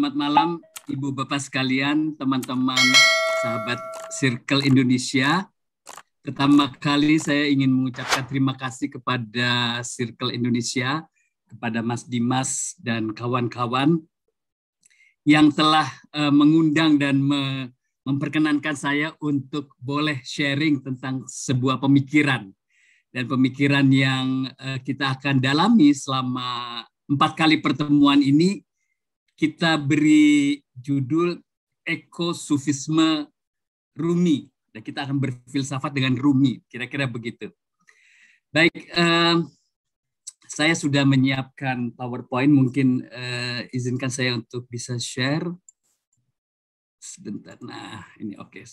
Selamat malam Ibu Bapak sekalian, teman-teman sahabat Circle Indonesia. Pertama kali saya ingin mengucapkan terima kasih kepada Circle Indonesia, kepada Mas Dimas dan kawan-kawan yang telah eh, mengundang dan memperkenankan saya untuk boleh sharing tentang sebuah pemikiran dan pemikiran yang eh, kita akan dalami selama empat kali pertemuan ini kita beri judul ekosufisme Rumi. Dan kita akan berfilsafat dengan Rumi, kira-kira begitu. Baik, uh, saya sudah menyiapkan PowerPoint. Mungkin uh, izinkan saya untuk bisa share. Sebentar. Nah, ini oke. Okay.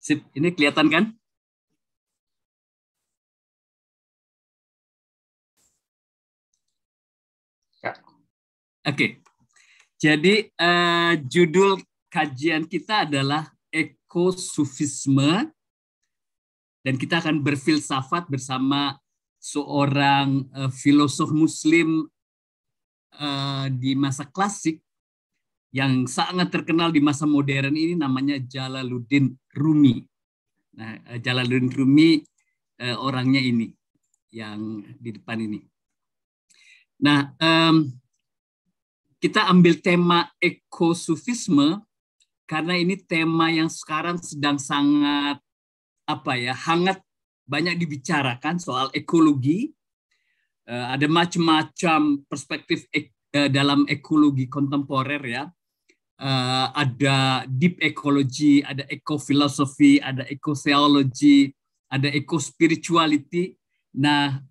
Sip, ini kelihatan kan? Oke, jadi uh, judul kajian kita adalah ekosufisme dan kita akan berfilsafat bersama seorang uh, filosof Muslim uh, di masa klasik yang sangat terkenal di masa modern ini namanya Jalaluddin Rumi. Nah, Jalaluddin Rumi uh, orangnya ini yang di depan ini. Nah, um, kita ambil tema ekosufisme karena ini tema yang sekarang sedang sangat apa ya hangat banyak dibicarakan soal ekologi. Eh, ada macam-macam perspektif ek, eh, dalam ekologi kontemporer ya. Eh, ada deep ecology, ada ekofilosofi ada ekoseologi ada spirituality. Nah,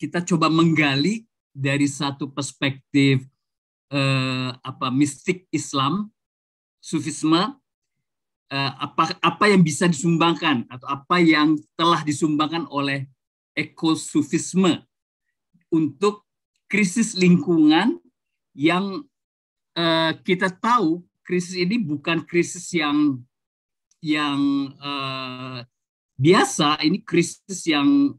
kita coba menggali dari satu perspektif eh, apa mistik Islam, sufisme, eh, apa apa yang bisa disumbangkan atau apa yang telah disumbangkan oleh ekosufisme untuk krisis lingkungan yang eh, kita tahu krisis ini bukan krisis yang yang eh, biasa, ini krisis yang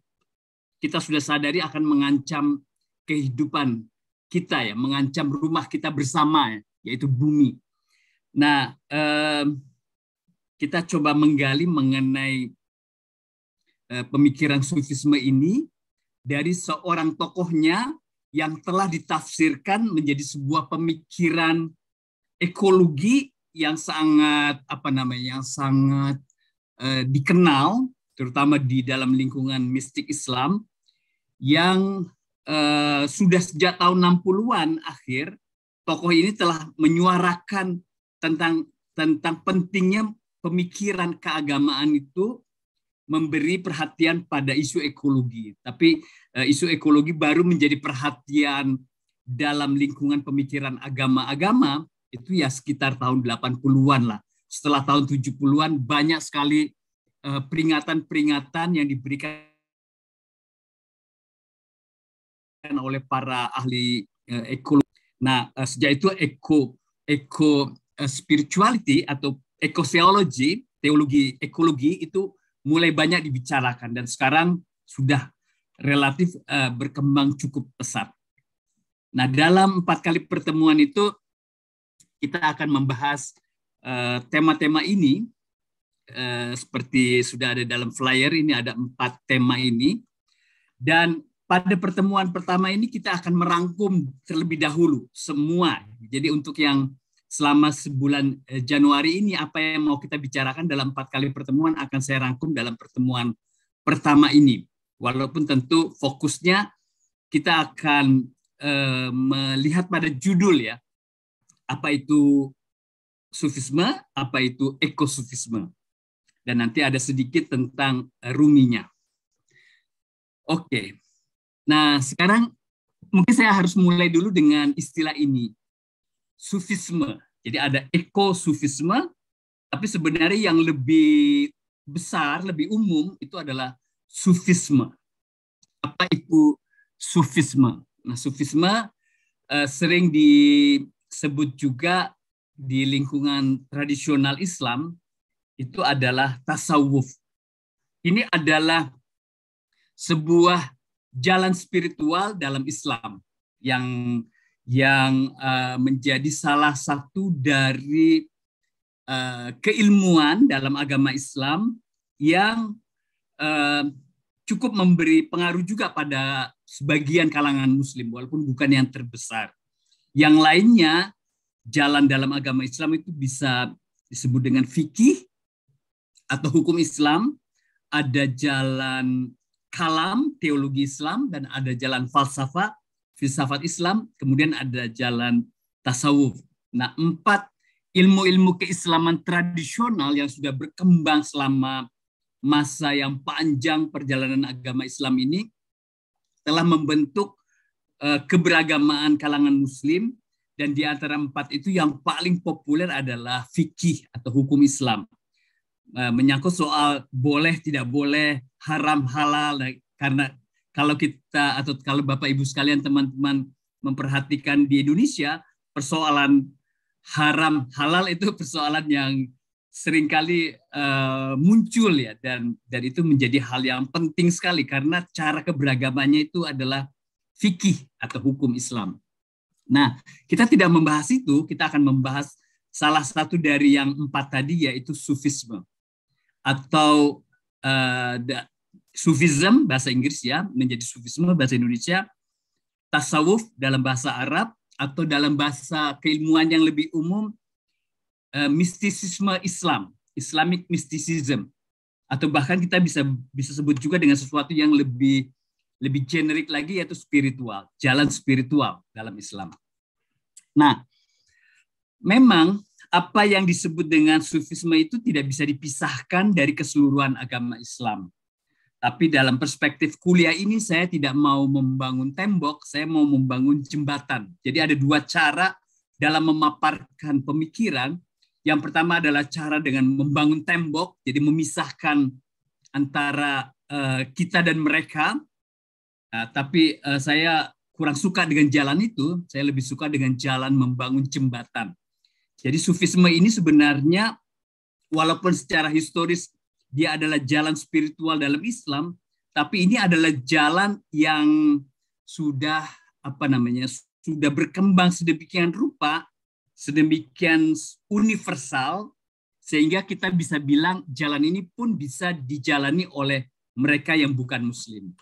kita sudah sadari akan mengancam kehidupan kita ya, mengancam rumah kita bersama ya, yaitu bumi. Nah, eh, kita coba menggali mengenai eh, pemikiran sufisme ini dari seorang tokohnya yang telah ditafsirkan menjadi sebuah pemikiran ekologi yang sangat apa namanya yang sangat eh, dikenal terutama di dalam lingkungan mistik Islam yang Eh, sudah sejak tahun 60-an akhir tokoh ini telah menyuarakan tentang tentang pentingnya pemikiran keagamaan itu memberi perhatian pada isu ekologi. Tapi uh, isu ekologi baru menjadi perhatian dalam lingkungan pemikiran agama-agama itu ya sekitar tahun 80-an lah. Setelah tahun 70-an banyak sekali eh, peringatan-peringatan yang diberikan oleh para ahli uh, eh, ekologi. Nah, uh, sejak itu eko eko uh, spirituality atau ekoseologi, teologi ekologi itu mulai banyak dibicarakan dan sekarang sudah relatif uh, berkembang cukup pesat. Nah, dalam empat kali pertemuan itu kita akan membahas tema-tema uh, ini uh, seperti sudah ada dalam flyer ini ada empat tema ini dan pada pertemuan pertama ini kita akan merangkum terlebih dahulu semua. Jadi untuk yang selama sebulan eh, Januari ini apa yang mau kita bicarakan dalam empat kali pertemuan akan saya rangkum dalam pertemuan pertama ini. Walaupun tentu fokusnya kita akan eh, melihat pada judul ya. Apa itu sufisme, apa itu ekosufisme. Dan nanti ada sedikit tentang eh, ruminya. Oke. Okay Nah, sekarang mungkin saya harus mulai dulu dengan istilah ini. Sufisme. Jadi ada ekosufisme, tapi sebenarnya yang lebih besar, lebih umum itu adalah sufisme. Apa itu sufisme? Nah, sufisme eh, sering disebut juga di lingkungan tradisional Islam itu adalah tasawuf. Ini adalah sebuah jalan spiritual dalam Islam yang yang uh, menjadi salah satu dari uh, keilmuan dalam agama Islam yang uh, cukup memberi pengaruh juga pada sebagian kalangan Muslim, walaupun bukan yang terbesar. Yang lainnya, jalan dalam agama Islam itu bisa disebut dengan fikih atau hukum Islam, ada jalan kalam teologi Islam dan ada jalan falsafah filsafat Islam, kemudian ada jalan tasawuf. Nah, empat ilmu-ilmu keislaman tradisional yang sudah berkembang selama masa yang panjang perjalanan agama Islam ini telah membentuk eh, keberagamaan kalangan muslim dan di antara empat itu yang paling populer adalah fikih atau hukum Islam. Eh, menyangkut soal boleh tidak boleh haram halal nah, karena kalau kita atau kalau Bapak Ibu sekalian teman-teman memperhatikan di Indonesia persoalan haram halal itu persoalan yang seringkali uh, muncul ya dan dan itu menjadi hal yang penting sekali karena cara keberagamannya itu adalah fikih atau hukum Islam. Nah, kita tidak membahas itu, kita akan membahas salah satu dari yang empat tadi yaitu sufisme atau uh, da, sufism bahasa Inggris ya menjadi sufisme bahasa Indonesia tasawuf dalam bahasa Arab atau dalam bahasa keilmuan yang lebih umum uh, mistisisme Islam Islamic mysticism atau bahkan kita bisa bisa sebut juga dengan sesuatu yang lebih lebih generik lagi yaitu spiritual jalan spiritual dalam Islam. Nah, memang apa yang disebut dengan sufisme itu tidak bisa dipisahkan dari keseluruhan agama Islam. Tapi dalam perspektif kuliah ini saya tidak mau membangun tembok, saya mau membangun jembatan. Jadi ada dua cara dalam memaparkan pemikiran. Yang pertama adalah cara dengan membangun tembok, jadi memisahkan antara eh, kita dan mereka. Nah, tapi eh, saya kurang suka dengan jalan itu, saya lebih suka dengan jalan membangun jembatan. Jadi sufisme ini sebenarnya walaupun secara historis dia adalah jalan spiritual dalam Islam, tapi ini adalah jalan yang sudah apa namanya sudah berkembang sedemikian rupa, sedemikian universal sehingga kita bisa bilang jalan ini pun bisa dijalani oleh mereka yang bukan muslim.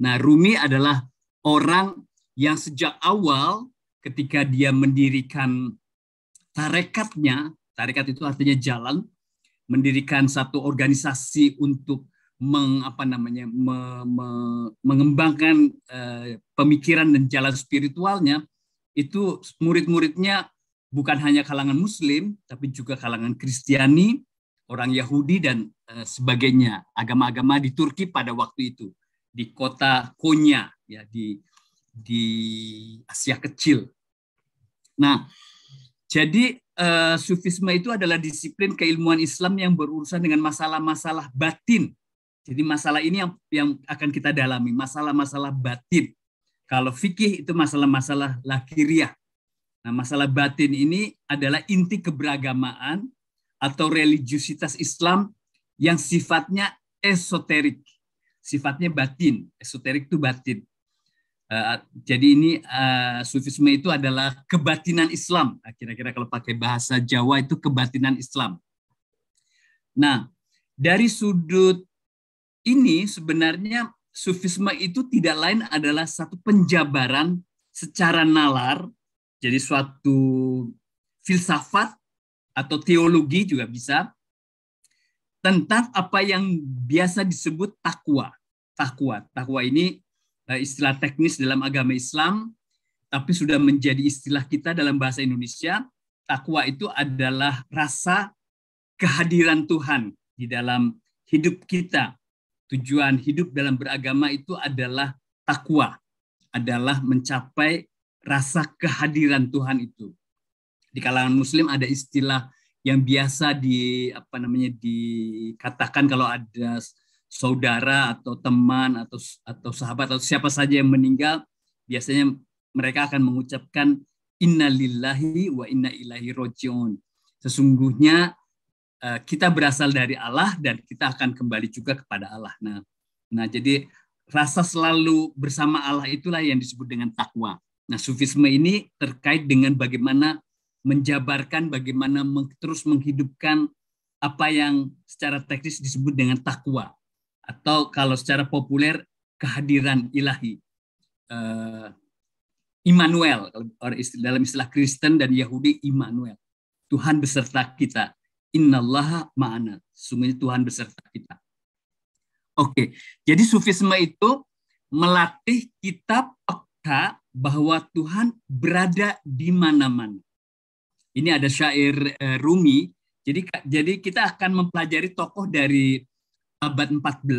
Nah, Rumi adalah orang yang sejak awal ketika dia mendirikan tarekatnya, tarekat itu artinya jalan, mendirikan satu organisasi untuk meng, apa namanya, me, me, mengembangkan eh, pemikiran dan jalan spiritualnya, itu murid-muridnya bukan hanya kalangan Muslim, tapi juga kalangan Kristiani, orang Yahudi, dan eh, sebagainya. Agama-agama di Turki pada waktu itu, di kota Konya, ya, di, di Asia Kecil. Nah, jadi uh, sufisme itu adalah disiplin keilmuan Islam yang berurusan dengan masalah-masalah batin. Jadi masalah ini yang yang akan kita dalami, masalah-masalah batin. Kalau fikih itu masalah-masalah lahiriah. Nah, masalah batin ini adalah inti keberagamaan atau religiusitas Islam yang sifatnya esoterik. Sifatnya batin. Esoterik itu batin. Eh, jadi ini uh, sufisme itu adalah kebatinan Islam. Nah, kira-kira kalau pakai bahasa Jawa itu kebatinan Islam. Nah, dari sudut ini sebenarnya sufisme itu tidak lain adalah satu penjabaran secara nalar, jadi suatu filsafat atau teologi juga bisa tentang apa yang biasa disebut takwa. Takwa, takwa ini Eh, istilah teknis dalam agama Islam, tapi sudah menjadi istilah kita dalam bahasa Indonesia. Takwa itu adalah rasa kehadiran Tuhan di dalam hidup kita. Tujuan hidup dalam beragama itu adalah takwa, adalah mencapai rasa kehadiran Tuhan itu. Di kalangan Muslim ada istilah yang biasa di apa namanya dikatakan kalau ada saudara atau teman atau atau sahabat atau siapa saja yang meninggal biasanya mereka akan mengucapkan innalillahi wa inna ilahi rojiun sesungguhnya eh, kita berasal dari Allah dan kita akan kembali juga kepada Allah nah nah jadi rasa selalu bersama Allah itulah yang disebut dengan takwa nah sufisme ini terkait dengan bagaimana menjabarkan bagaimana terus menghidupkan apa yang secara teknis disebut dengan takwa atau kalau secara populer kehadiran ilahi. Eh, Immanuel dalam istilah Kristen dan Yahudi Immanuel. Tuhan beserta kita. Innallaha ma'ana. Sungguhnya Tuhan beserta kita. Oke, jadi sufisme itu melatih kita peka bahwa Tuhan berada di mana-mana. Ini ada syair eh, Rumi. Jadi jadi kita akan mempelajari tokoh dari abad 14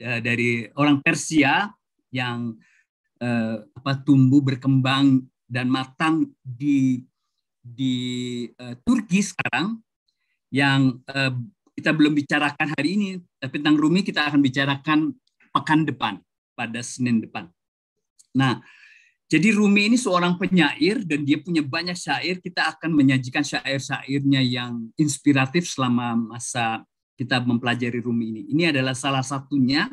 eh, dari orang Persia yang eh, apa tumbuh berkembang dan matang di di eh, Turki sekarang yang kita belum bicarakan hari ini tapi tentang Rumi kita akan bicarakan pekan depan pada Senin depan. Nah, jadi Rumi ini seorang penyair dan dia punya banyak syair. Kita akan menyajikan syair-syairnya yang inspiratif selama masa kita mempelajari Rumi ini. Ini adalah salah satunya.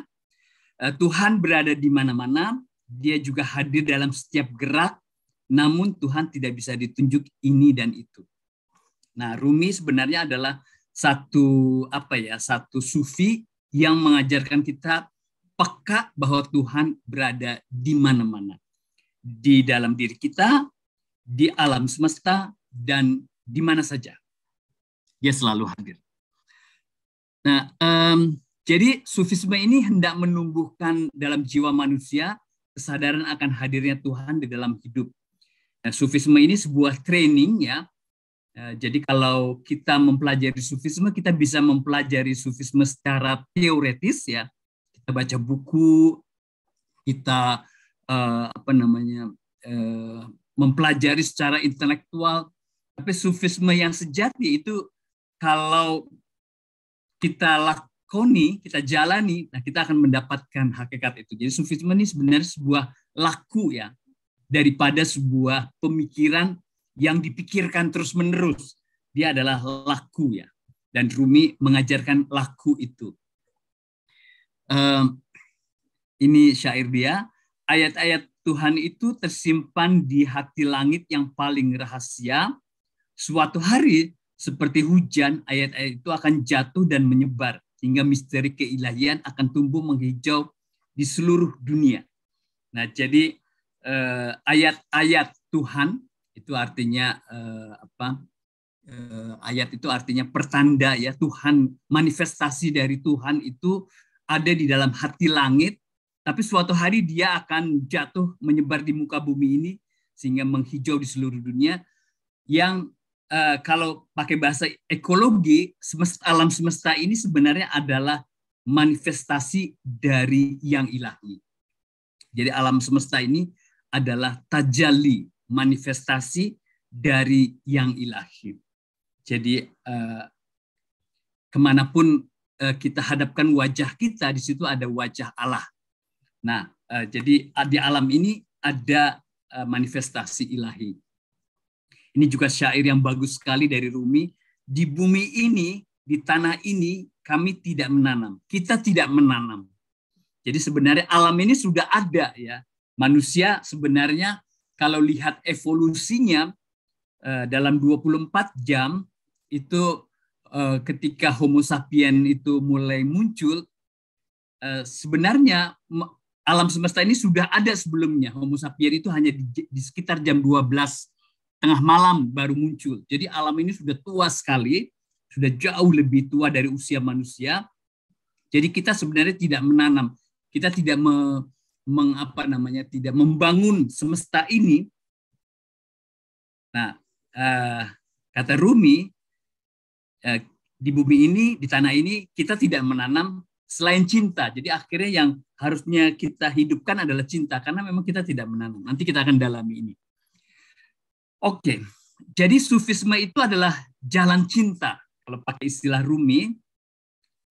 Eh, Tuhan berada di mana-mana, dia juga hadir dalam setiap gerak, namun Tuhan tidak bisa ditunjuk ini dan itu. Nah, Rumi sebenarnya adalah satu apa ya, satu sufi yang mengajarkan kita peka bahwa Tuhan berada di mana-mana. Di dalam diri kita, di alam semesta, dan di mana saja. Dia selalu hadir. Nah, um, jadi sufisme ini hendak menumbuhkan dalam jiwa manusia kesadaran akan hadirnya Tuhan di dalam hidup. Nah, sufisme ini sebuah training ya. Eh, jadi kalau kita mempelajari sufisme, kita bisa mempelajari sufisme secara teoretis ya. Kita baca buku, kita uh, apa namanya uh, mempelajari secara intelektual. Tapi sufisme yang sejati itu kalau kita lakoni, kita jalani, nah kita akan mendapatkan hakikat itu. Jadi sufisme ini sebenarnya sebuah laku ya daripada sebuah pemikiran yang dipikirkan terus-menerus. Dia adalah laku ya. Dan Rumi mengajarkan laku itu. Um, ini syair dia, ayat-ayat Tuhan itu tersimpan di hati langit yang paling rahasia. Suatu hari seperti hujan, ayat-ayat itu akan jatuh dan menyebar, hingga misteri keilahian akan tumbuh menghijau di seluruh dunia. Nah, jadi eh, ayat-ayat Tuhan itu artinya eh, apa? Eh, ayat itu artinya pertanda ya Tuhan manifestasi dari Tuhan itu ada di dalam hati langit tapi suatu hari dia akan jatuh menyebar di muka bumi ini sehingga menghijau di seluruh dunia yang Eh, kalau pakai bahasa ekologi, semesta, alam semesta ini sebenarnya adalah manifestasi dari yang ilahi. Jadi alam semesta ini adalah tajali, manifestasi dari yang ilahi. Jadi eh, kemanapun eh, kita hadapkan wajah kita, di situ ada wajah Allah. Nah, jadi di alam ini ada manifestasi ilahi. Ini juga syair yang bagus sekali dari Rumi. Di bumi ini, di tanah ini, kami tidak menanam. Kita tidak menanam. Jadi sebenarnya alam ini sudah ada ya. Manusia sebenarnya kalau lihat evolusinya eh, dalam 24 jam itu eh, ketika Homo sapien itu mulai muncul eh, sebenarnya alam semesta ini sudah ada sebelumnya. Homo sapien itu hanya di, sekitar jam 12 tengah malam baru muncul. Jadi alam ini sudah tua sekali, sudah jauh lebih tua dari usia manusia. Jadi kita sebenarnya tidak menanam, kita tidak me, meng, namanya, tidak membangun semesta ini. Nah, eh, kata Rumi, eh, di bumi ini, di tanah ini kita tidak menanam selain cinta. Jadi akhirnya yang harusnya kita hidupkan adalah cinta karena memang kita tidak menanam. Nanti kita akan dalami ini. Oke, jadi sufisme itu adalah jalan cinta kalau pakai istilah Rumi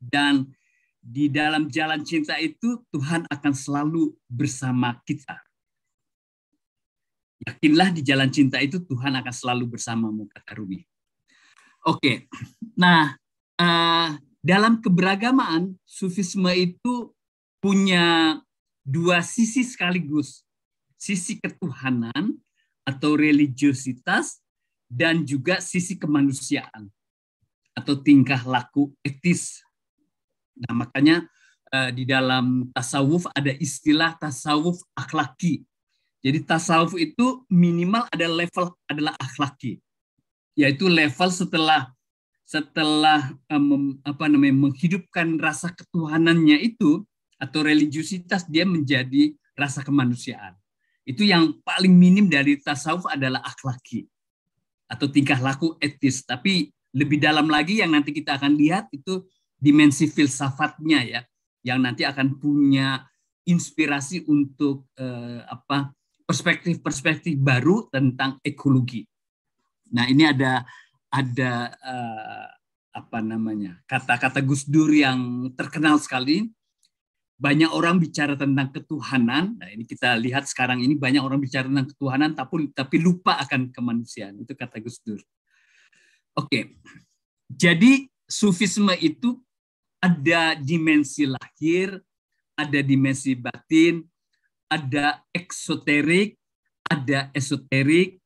dan di dalam jalan cinta itu Tuhan akan selalu bersama kita. Yakinlah di jalan cinta itu Tuhan akan selalu bersamamu kata Rumi. Oke, nah eh, dalam keberagamaan sufisme itu punya dua sisi sekaligus, sisi ketuhanan atau religiositas dan juga sisi kemanusiaan atau tingkah laku etis. Nah, makanya eh, di dalam tasawuf ada istilah tasawuf akhlaki. Jadi tasawuf itu minimal ada level adalah akhlaki, yaitu level setelah setelah um, apa namanya menghidupkan rasa ketuhanannya itu atau religiositas dia menjadi rasa kemanusiaan. Itu yang paling minim dari tasawuf adalah akhlaki atau tingkah laku etis. Tapi lebih dalam lagi yang nanti kita akan lihat itu dimensi filsafatnya ya, yang nanti akan punya inspirasi untuk eh, apa perspektif-perspektif baru tentang ekologi. Nah ini ada ada eh, apa namanya kata-kata Gus Dur yang terkenal sekali banyak orang bicara tentang ketuhanan. Nah, ini kita lihat sekarang ini banyak orang bicara tentang ketuhanan tapi tapi lupa akan kemanusiaan. Itu kata Gus Dur. Oke. Jadi sufisme itu ada dimensi lahir, ada dimensi batin, ada eksoterik, ada esoterik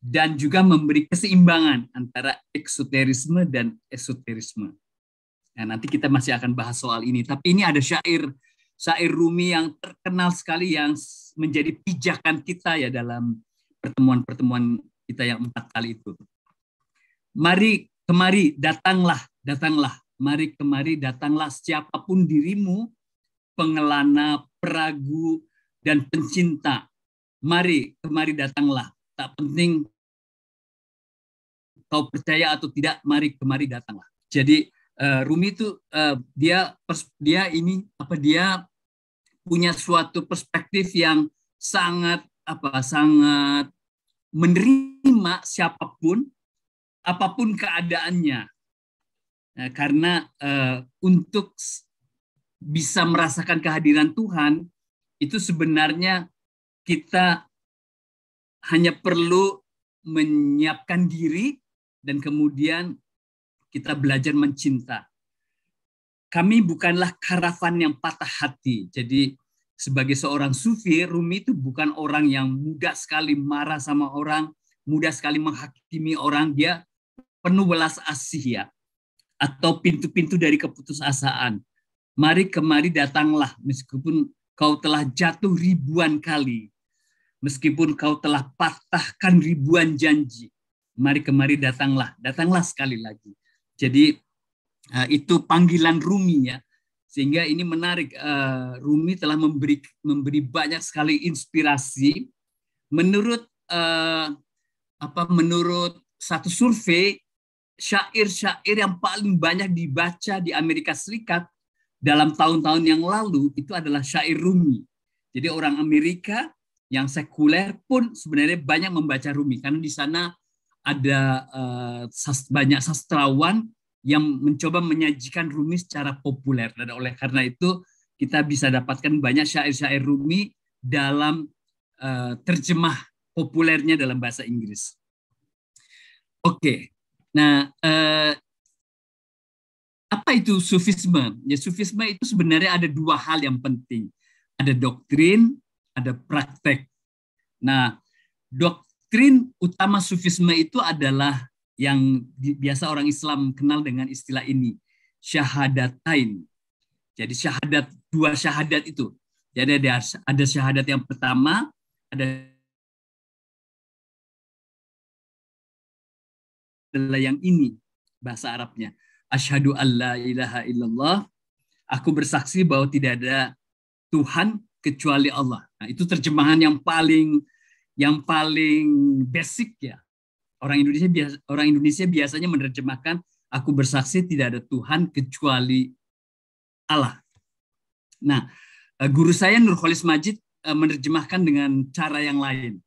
dan juga memberi keseimbangan antara eksoterisme dan esoterisme. Nah, nanti kita masih akan bahas soal ini. Tapi ini ada syair syair Rumi yang terkenal sekali yang menjadi pijakan kita ya dalam pertemuan-pertemuan kita yang empat kali itu. Mari kemari datanglah, datanglah. Mari kemari datanglah siapapun dirimu, pengelana, peragu, dan pencinta. Mari kemari datanglah. Tak penting kau percaya atau tidak, mari kemari datanglah. Jadi Eh, Rumi itu uh, dia dia ini apa dia punya suatu perspektif yang sangat apa sangat menerima siapapun apapun keadaannya nah, karena uh, untuk bisa merasakan kehadiran Tuhan itu sebenarnya kita hanya perlu menyiapkan diri dan kemudian kita belajar mencinta. Kami bukanlah karavan yang patah hati. Jadi sebagai seorang sufi, Rumi itu bukan orang yang mudah sekali marah sama orang, mudah sekali menghakimi orang. Dia penuh belas asih ya, atau pintu-pintu dari keputusasaan. Mari kemari datanglah meskipun kau telah jatuh ribuan kali, meskipun kau telah patahkan ribuan janji. Mari kemari datanglah, datanglah sekali lagi. Jadi eh, itu panggilan Rumi ya. Sehingga ini menarik eh, Rumi telah memberi memberi banyak sekali inspirasi menurut eh, apa menurut satu survei syair-syair yang paling banyak dibaca di Amerika Serikat dalam tahun-tahun yang lalu itu adalah syair Rumi. Jadi orang Amerika yang sekuler pun sebenarnya banyak membaca Rumi karena di sana ada uh, eh, sast banyak sastrawan yang mencoba menyajikan Rumi secara populer dan oleh karena itu kita bisa dapatkan banyak syair-syair Rumi dalam uh, terjemah populernya dalam bahasa Inggris. Oke, okay. nah uh, apa itu sufisme? Ya sufisme itu sebenarnya ada dua hal yang penting, ada doktrin, ada praktek. Nah, dok doktrin utama sufisme itu adalah yang biasa orang Islam kenal dengan istilah ini, syahadatain. Jadi syahadat dua syahadat itu. Jadi ada ada syahadat yang pertama, ada adalah yang ini bahasa Arabnya. Asyhadu alla ilaha illallah. Aku bersaksi bahwa tidak ada Tuhan kecuali Allah. Nah, itu terjemahan yang paling yang paling basic ya orang Indonesia biasa orang Indonesia biasanya menerjemahkan aku bersaksi tidak ada Tuhan kecuali Allah. Nah, eh, guru saya Nurholis Majid eh, menerjemahkan dengan cara yang lain.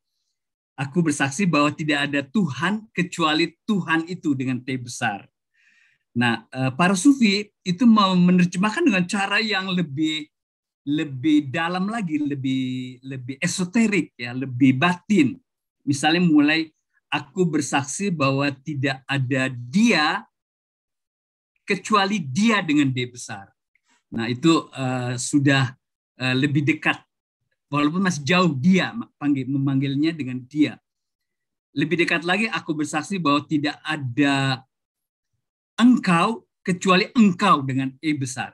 Aku bersaksi bahwa tidak ada Tuhan kecuali Tuhan itu dengan T besar. Nah, eh, para sufi itu menerjemahkan dengan cara yang lebih lebih dalam lagi, lebih lebih esoterik ya, lebih batin. Misalnya mulai aku bersaksi bahwa tidak ada dia kecuali dia dengan D besar. Nah, itu uh, sudah uh, lebih dekat walaupun masih jauh dia panggil memanggilnya dengan dia. Lebih dekat lagi aku bersaksi bahwa tidak ada engkau kecuali engkau dengan E besar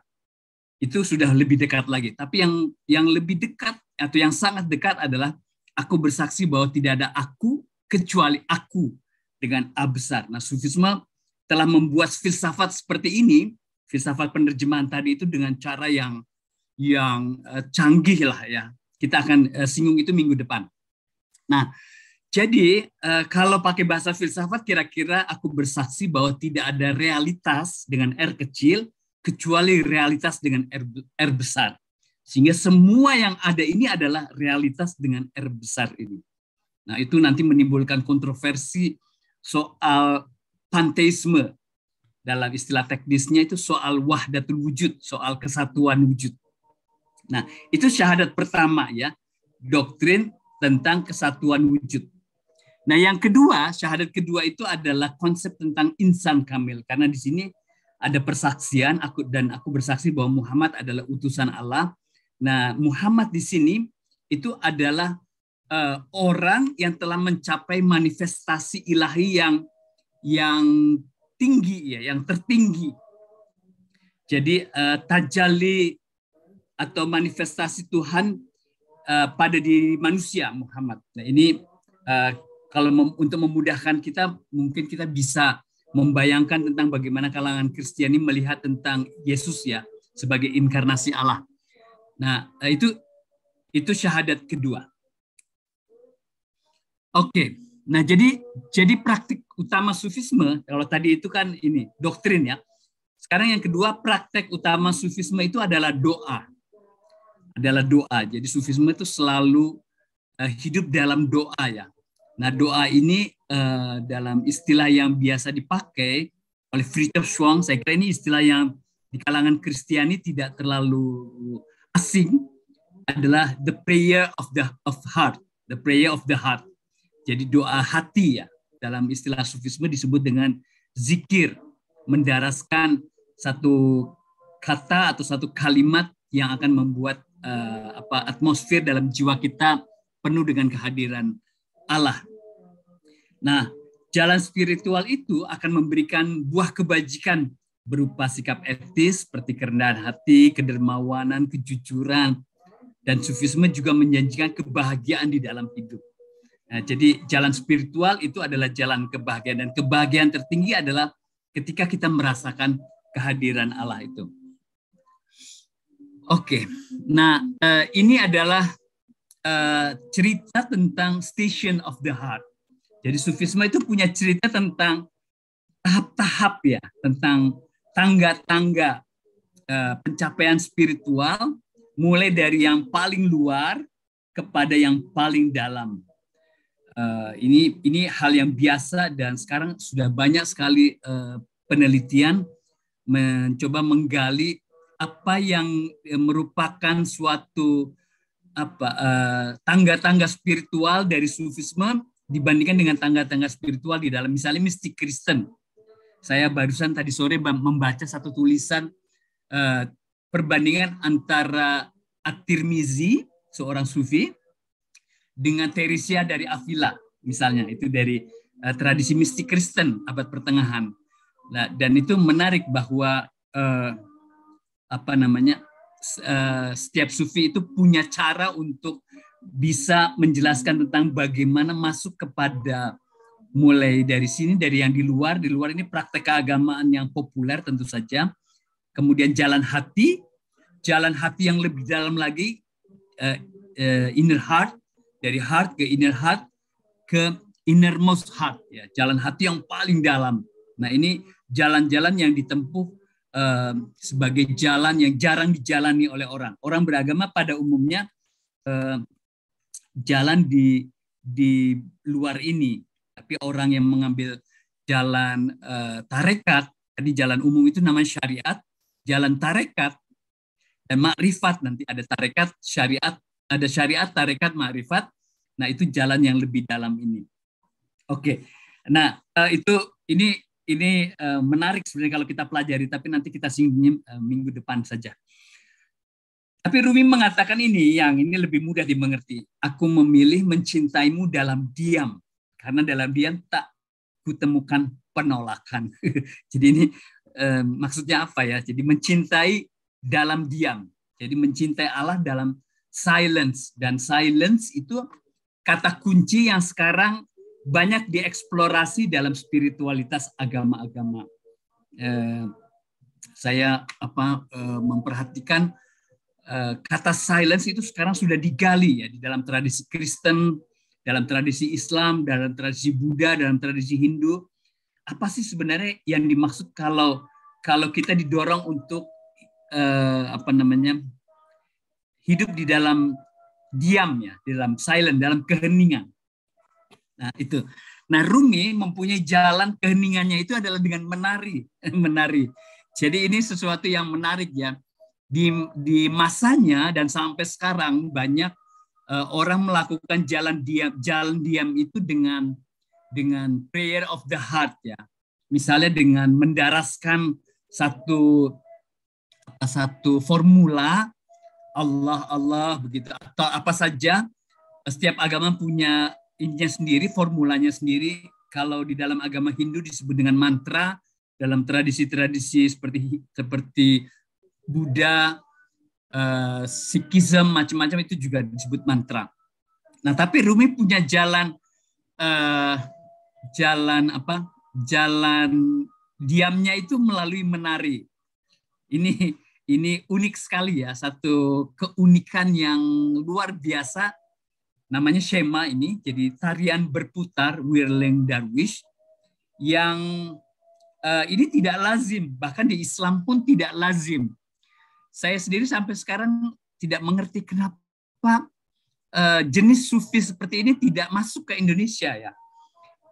itu sudah lebih dekat lagi. Tapi yang yang lebih dekat atau yang sangat dekat adalah aku bersaksi bahwa tidak ada aku kecuali aku dengan A besar. Nah, sufisme telah membuat filsafat seperti ini, filsafat penerjemahan tadi itu dengan cara yang yang eh, canggih lah ya. Kita akan eh, singgung itu minggu depan. Nah, jadi eh, kalau pakai bahasa filsafat kira-kira aku bersaksi bahwa tidak ada realitas dengan R kecil kecuali realitas dengan R, R besar. Sehingga semua yang ada ini adalah realitas dengan R besar ini. Nah, itu nanti menimbulkan kontroversi soal panteisme. Dalam istilah teknisnya itu soal wahdatul wujud, soal kesatuan wujud. Nah, itu syahadat pertama ya, doktrin tentang kesatuan wujud. Nah, yang kedua, syahadat kedua itu adalah konsep tentang insan kamil karena di sini ada persaksian aku dan aku bersaksi bahwa Muhammad adalah utusan Allah. Nah, Muhammad di sini itu adalah uh, orang yang telah mencapai manifestasi ilahi yang yang tinggi ya, yang tertinggi. Jadi uh, tajali atau manifestasi Tuhan uh, pada diri manusia Muhammad. Nah, ini uh, kalau mem untuk memudahkan kita mungkin kita bisa membayangkan tentang bagaimana kalangan Kristiani melihat tentang Yesus ya sebagai inkarnasi Allah. Nah, eh, itu itu syahadat kedua. Oke. Nah, jadi jadi praktik utama sufisme kalau tadi itu kan ini doktrin ya. Sekarang yang kedua praktek utama sufisme itu adalah doa. Adalah doa. Jadi sufisme itu selalu eh, hidup dalam doa ya. Nah, doa ini uh, dalam istilah yang biasa dipakai oleh Fritjof Schwang, saya kira ini istilah yang di kalangan Kristiani tidak terlalu asing adalah the prayer of the of heart, the prayer of the heart. Jadi doa hati ya. Dalam istilah sufisme disebut dengan zikir, mendaraskan satu kata atau satu kalimat yang akan membuat uh, apa atmosfer dalam jiwa kita penuh dengan kehadiran Allah. Nah, jalan spiritual itu akan memberikan buah kebajikan berupa sikap etis seperti kerendahan hati, kedermawanan, kejujuran, dan sufisme juga menjanjikan kebahagiaan di dalam hidup. Nah, jadi jalan spiritual itu adalah jalan kebahagiaan dan kebahagiaan tertinggi adalah ketika kita merasakan kehadiran Allah itu. Oke, nah eh, ini adalah Eh, cerita tentang station of the heart. Jadi sufisme itu punya cerita tentang tahap-tahap ya, tentang tangga-tangga uh, pencapaian spiritual mulai dari yang paling luar kepada yang paling dalam. Uh, ini ini hal yang biasa dan sekarang sudah banyak sekali uh, penelitian mencoba menggali apa yang merupakan suatu apa eh, tangga-tangga uh, spiritual dari sufisme dibandingkan dengan tangga-tangga spiritual di dalam misalnya mistik Kristen. Saya barusan tadi sore membaca satu tulisan uh, perbandingan antara At-Tirmizi seorang sufi dengan Teresia dari Avila misalnya itu dari uh, tradisi mistik Kristen abad pertengahan. Nah, dan itu menarik bahwa uh, apa namanya Eh, setiap sufi itu punya cara untuk bisa menjelaskan tentang bagaimana masuk kepada mulai dari sini dari yang di luar di luar ini praktek keagamaan yang populer tentu saja kemudian jalan hati jalan hati yang lebih dalam lagi eh, eh, inner heart dari heart ke inner heart ke innermost heart ya jalan hati yang paling dalam nah ini jalan-jalan yang ditempuh sebagai jalan yang jarang dijalani oleh orang. Orang beragama pada umumnya jalan di di luar ini, tapi orang yang mengambil jalan eh, tarekat, tadi jalan umum itu namanya syariat, jalan tarekat dan makrifat nanti ada tarekat syariat, ada syariat tarekat makrifat. Nah itu jalan yang lebih dalam ini. Oke, nah eh, itu ini ini eh, menarik sebenarnya kalau kita pelajari, tapi nanti kita singgung eh, minggu depan saja. Tapi Rumi mengatakan ini yang ini lebih mudah dimengerti. Aku memilih mencintaimu dalam diam, karena dalam diam tak kutemukan penolakan. Jadi ini eh, maksudnya apa ya? Jadi mencintai dalam diam. Jadi mencintai Allah dalam silence dan silence itu kata kunci yang sekarang banyak dieksplorasi dalam spiritualitas agama-agama. Eh, saya apa eh, memperhatikan eh, kata silence itu sekarang sudah digali ya di dalam tradisi Kristen, dalam tradisi Islam, dalam tradisi Buddha, dalam tradisi Hindu. Apa sih sebenarnya yang dimaksud kalau kalau kita didorong untuk eh, apa namanya hidup di dalam diam ya, di dalam silent, dalam keheningan Nah, itu. Nah, Rumi mempunyai jalan keheningannya itu adalah dengan menari, menari. Jadi ini sesuatu yang menarik ya. Di di masanya dan sampai sekarang banyak uh, orang melakukan jalan diam jalan diam itu dengan dengan prayer of the heart ya. Misalnya dengan mendaraskan satu satu formula Allah Allah begitu atau apa saja setiap agama punya ininya sendiri, formulanya sendiri, kalau di dalam agama Hindu disebut dengan mantra, dalam tradisi-tradisi seperti seperti Buddha, uh, Sikhism, macam-macam itu juga disebut mantra. Nah, tapi Rumi punya jalan uh, jalan apa? Jalan diamnya itu melalui menari. Ini ini unik sekali ya, satu keunikan yang luar biasa namanya Shema ini, jadi tarian berputar Wirling Darwish yang uh, ini tidak lazim, bahkan di Islam pun tidak lazim. Saya sendiri sampai sekarang tidak mengerti kenapa uh, jenis sufi seperti ini tidak masuk ke Indonesia ya.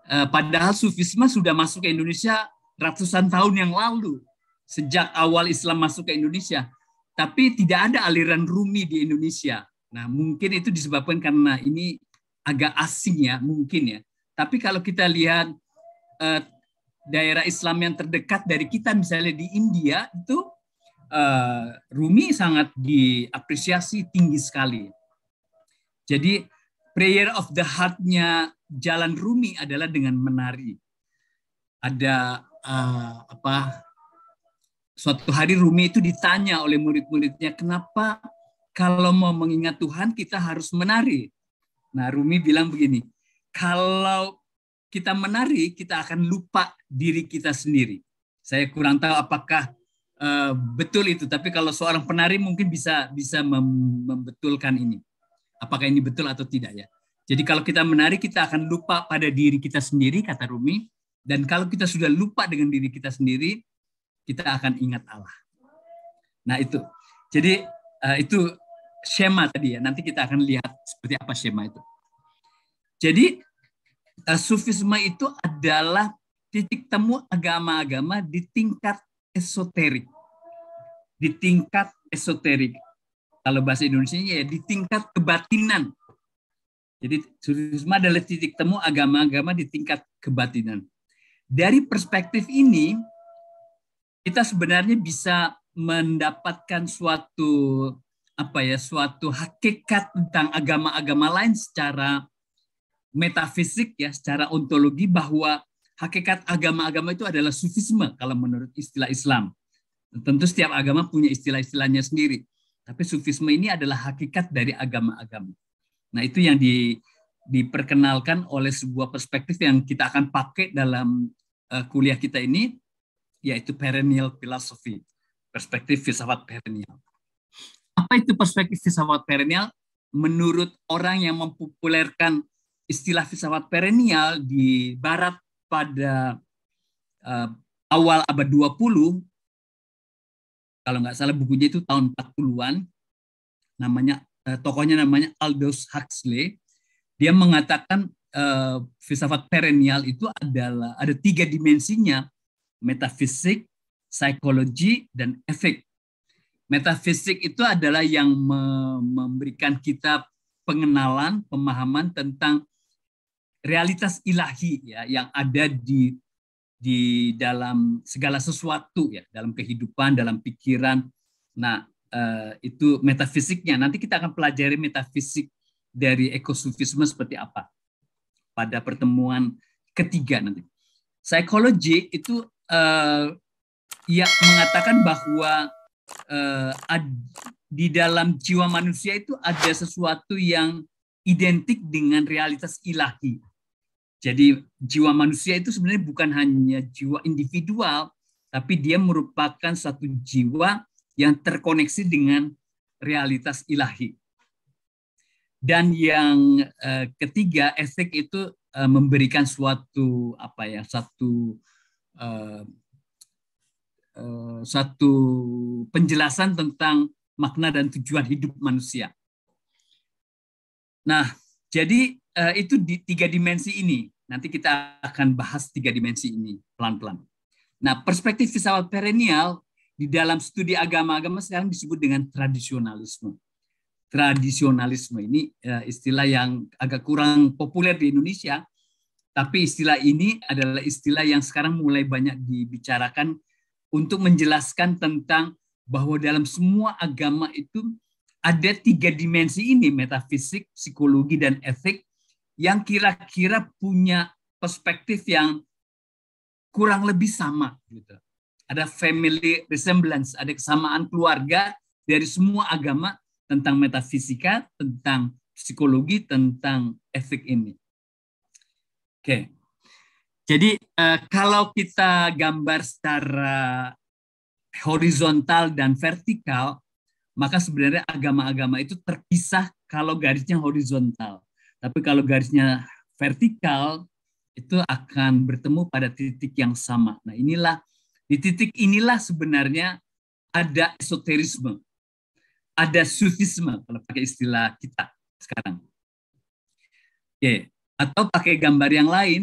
Uh, padahal sufisme sudah masuk ke Indonesia ratusan tahun yang lalu sejak awal Islam masuk ke Indonesia, tapi tidak ada aliran Rumi di Indonesia Nah, mungkin itu disebabkan karena ini agak asing ya, mungkin ya. Tapi kalau kita lihat eh, daerah Islam yang terdekat dari kita, misalnya di India, itu eh, Rumi sangat diapresiasi tinggi sekali. Jadi prayer of the heart-nya jalan Rumi adalah dengan menari. Ada eh, apa? Suatu hari Rumi itu ditanya oleh murid-muridnya, kenapa kalau mau mengingat Tuhan kita harus menari. Nah, Rumi bilang begini, kalau kita menari kita akan lupa diri kita sendiri. Saya kurang tahu apakah uh, betul itu, tapi kalau seorang penari mungkin bisa bisa mem membetulkan ini. Apakah ini betul atau tidak ya. Jadi kalau kita menari kita akan lupa pada diri kita sendiri kata Rumi dan kalau kita sudah lupa dengan diri kita sendiri kita akan ingat Allah. Nah itu. Jadi eh, itu skema tadi ya. Nanti kita akan lihat seperti apa skema itu. Jadi eh, sufisme itu adalah titik temu agama-agama di tingkat esoterik. Di tingkat esoterik. Kalau bahasa Indonesia ya di tingkat kebatinan. Jadi sufisme adalah titik temu agama-agama di tingkat kebatinan. Dari perspektif ini, kita sebenarnya bisa mendapatkan suatu apa ya suatu hakikat tentang agama-agama lain secara metafisik ya secara ontologi bahwa hakikat agama-agama itu adalah sufisme kalau menurut istilah Islam. Tentu setiap agama punya istilah-istilahnya sendiri. Tapi sufisme ini adalah hakikat dari agama-agama. Nah, itu yang di, diperkenalkan oleh sebuah perspektif yang kita akan pakai dalam uh, kuliah kita ini yaitu perennial philosophy, perspektif filsafat perennial. Apa itu perspektif filsafat perennial? Menurut orang yang mempopulerkan istilah filsafat perennial di Barat pada uh, awal abad 20, kalau nggak salah bukunya itu tahun 40-an, namanya uh, tokohnya namanya Aldous Huxley. Dia mengatakan uh, filsafat perennial itu adalah ada tiga dimensinya, metafisik, psikologi, dan efek. Metafisik itu adalah yang memberikan kita pengenalan, pemahaman tentang realitas ilahi ya yang ada di di dalam segala sesuatu ya, dalam kehidupan, dalam pikiran. Nah, eh, itu metafisiknya. Nanti kita akan pelajari metafisik dari ekosufisme seperti apa pada pertemuan ketiga nanti. Psikologi itu eh, ya mengatakan bahwa eh, ad, di dalam jiwa manusia itu ada sesuatu yang identik dengan realitas ilahi. Jadi jiwa manusia itu sebenarnya bukan hanya jiwa individual, tapi dia merupakan satu jiwa yang terkoneksi dengan realitas ilahi. Dan yang eh, ketiga, etik itu eh, memberikan suatu apa ya, satu eh, Eh, satu penjelasan tentang makna dan tujuan hidup manusia. Nah, jadi eh, itu di tiga dimensi ini. Nanti kita akan bahas tiga dimensi ini pelan-pelan. Nah, perspektif filsafat perennial di dalam studi agama-agama sekarang disebut dengan tradisionalisme. Tradisionalisme ini eh, istilah yang agak kurang populer di Indonesia, tapi istilah ini adalah istilah yang sekarang mulai banyak dibicarakan untuk menjelaskan tentang bahwa dalam semua agama itu ada tiga dimensi ini, metafisik, psikologi, dan etik, yang kira-kira punya perspektif yang kurang lebih sama. Gitu. Ada family resemblance, ada kesamaan keluarga dari semua agama tentang metafisika, tentang psikologi, tentang etik ini. Oke, okay. Jadi uh, kalau kita gambar secara horizontal dan vertikal, maka sebenarnya agama-agama itu terpisah kalau garisnya horizontal. Tapi kalau garisnya vertikal, itu akan bertemu pada titik yang sama. Nah inilah, di titik inilah sebenarnya ada esoterisme, ada sufisme, kalau pakai istilah kita sekarang. Oke, Okay. atau pakai gambar yang lain,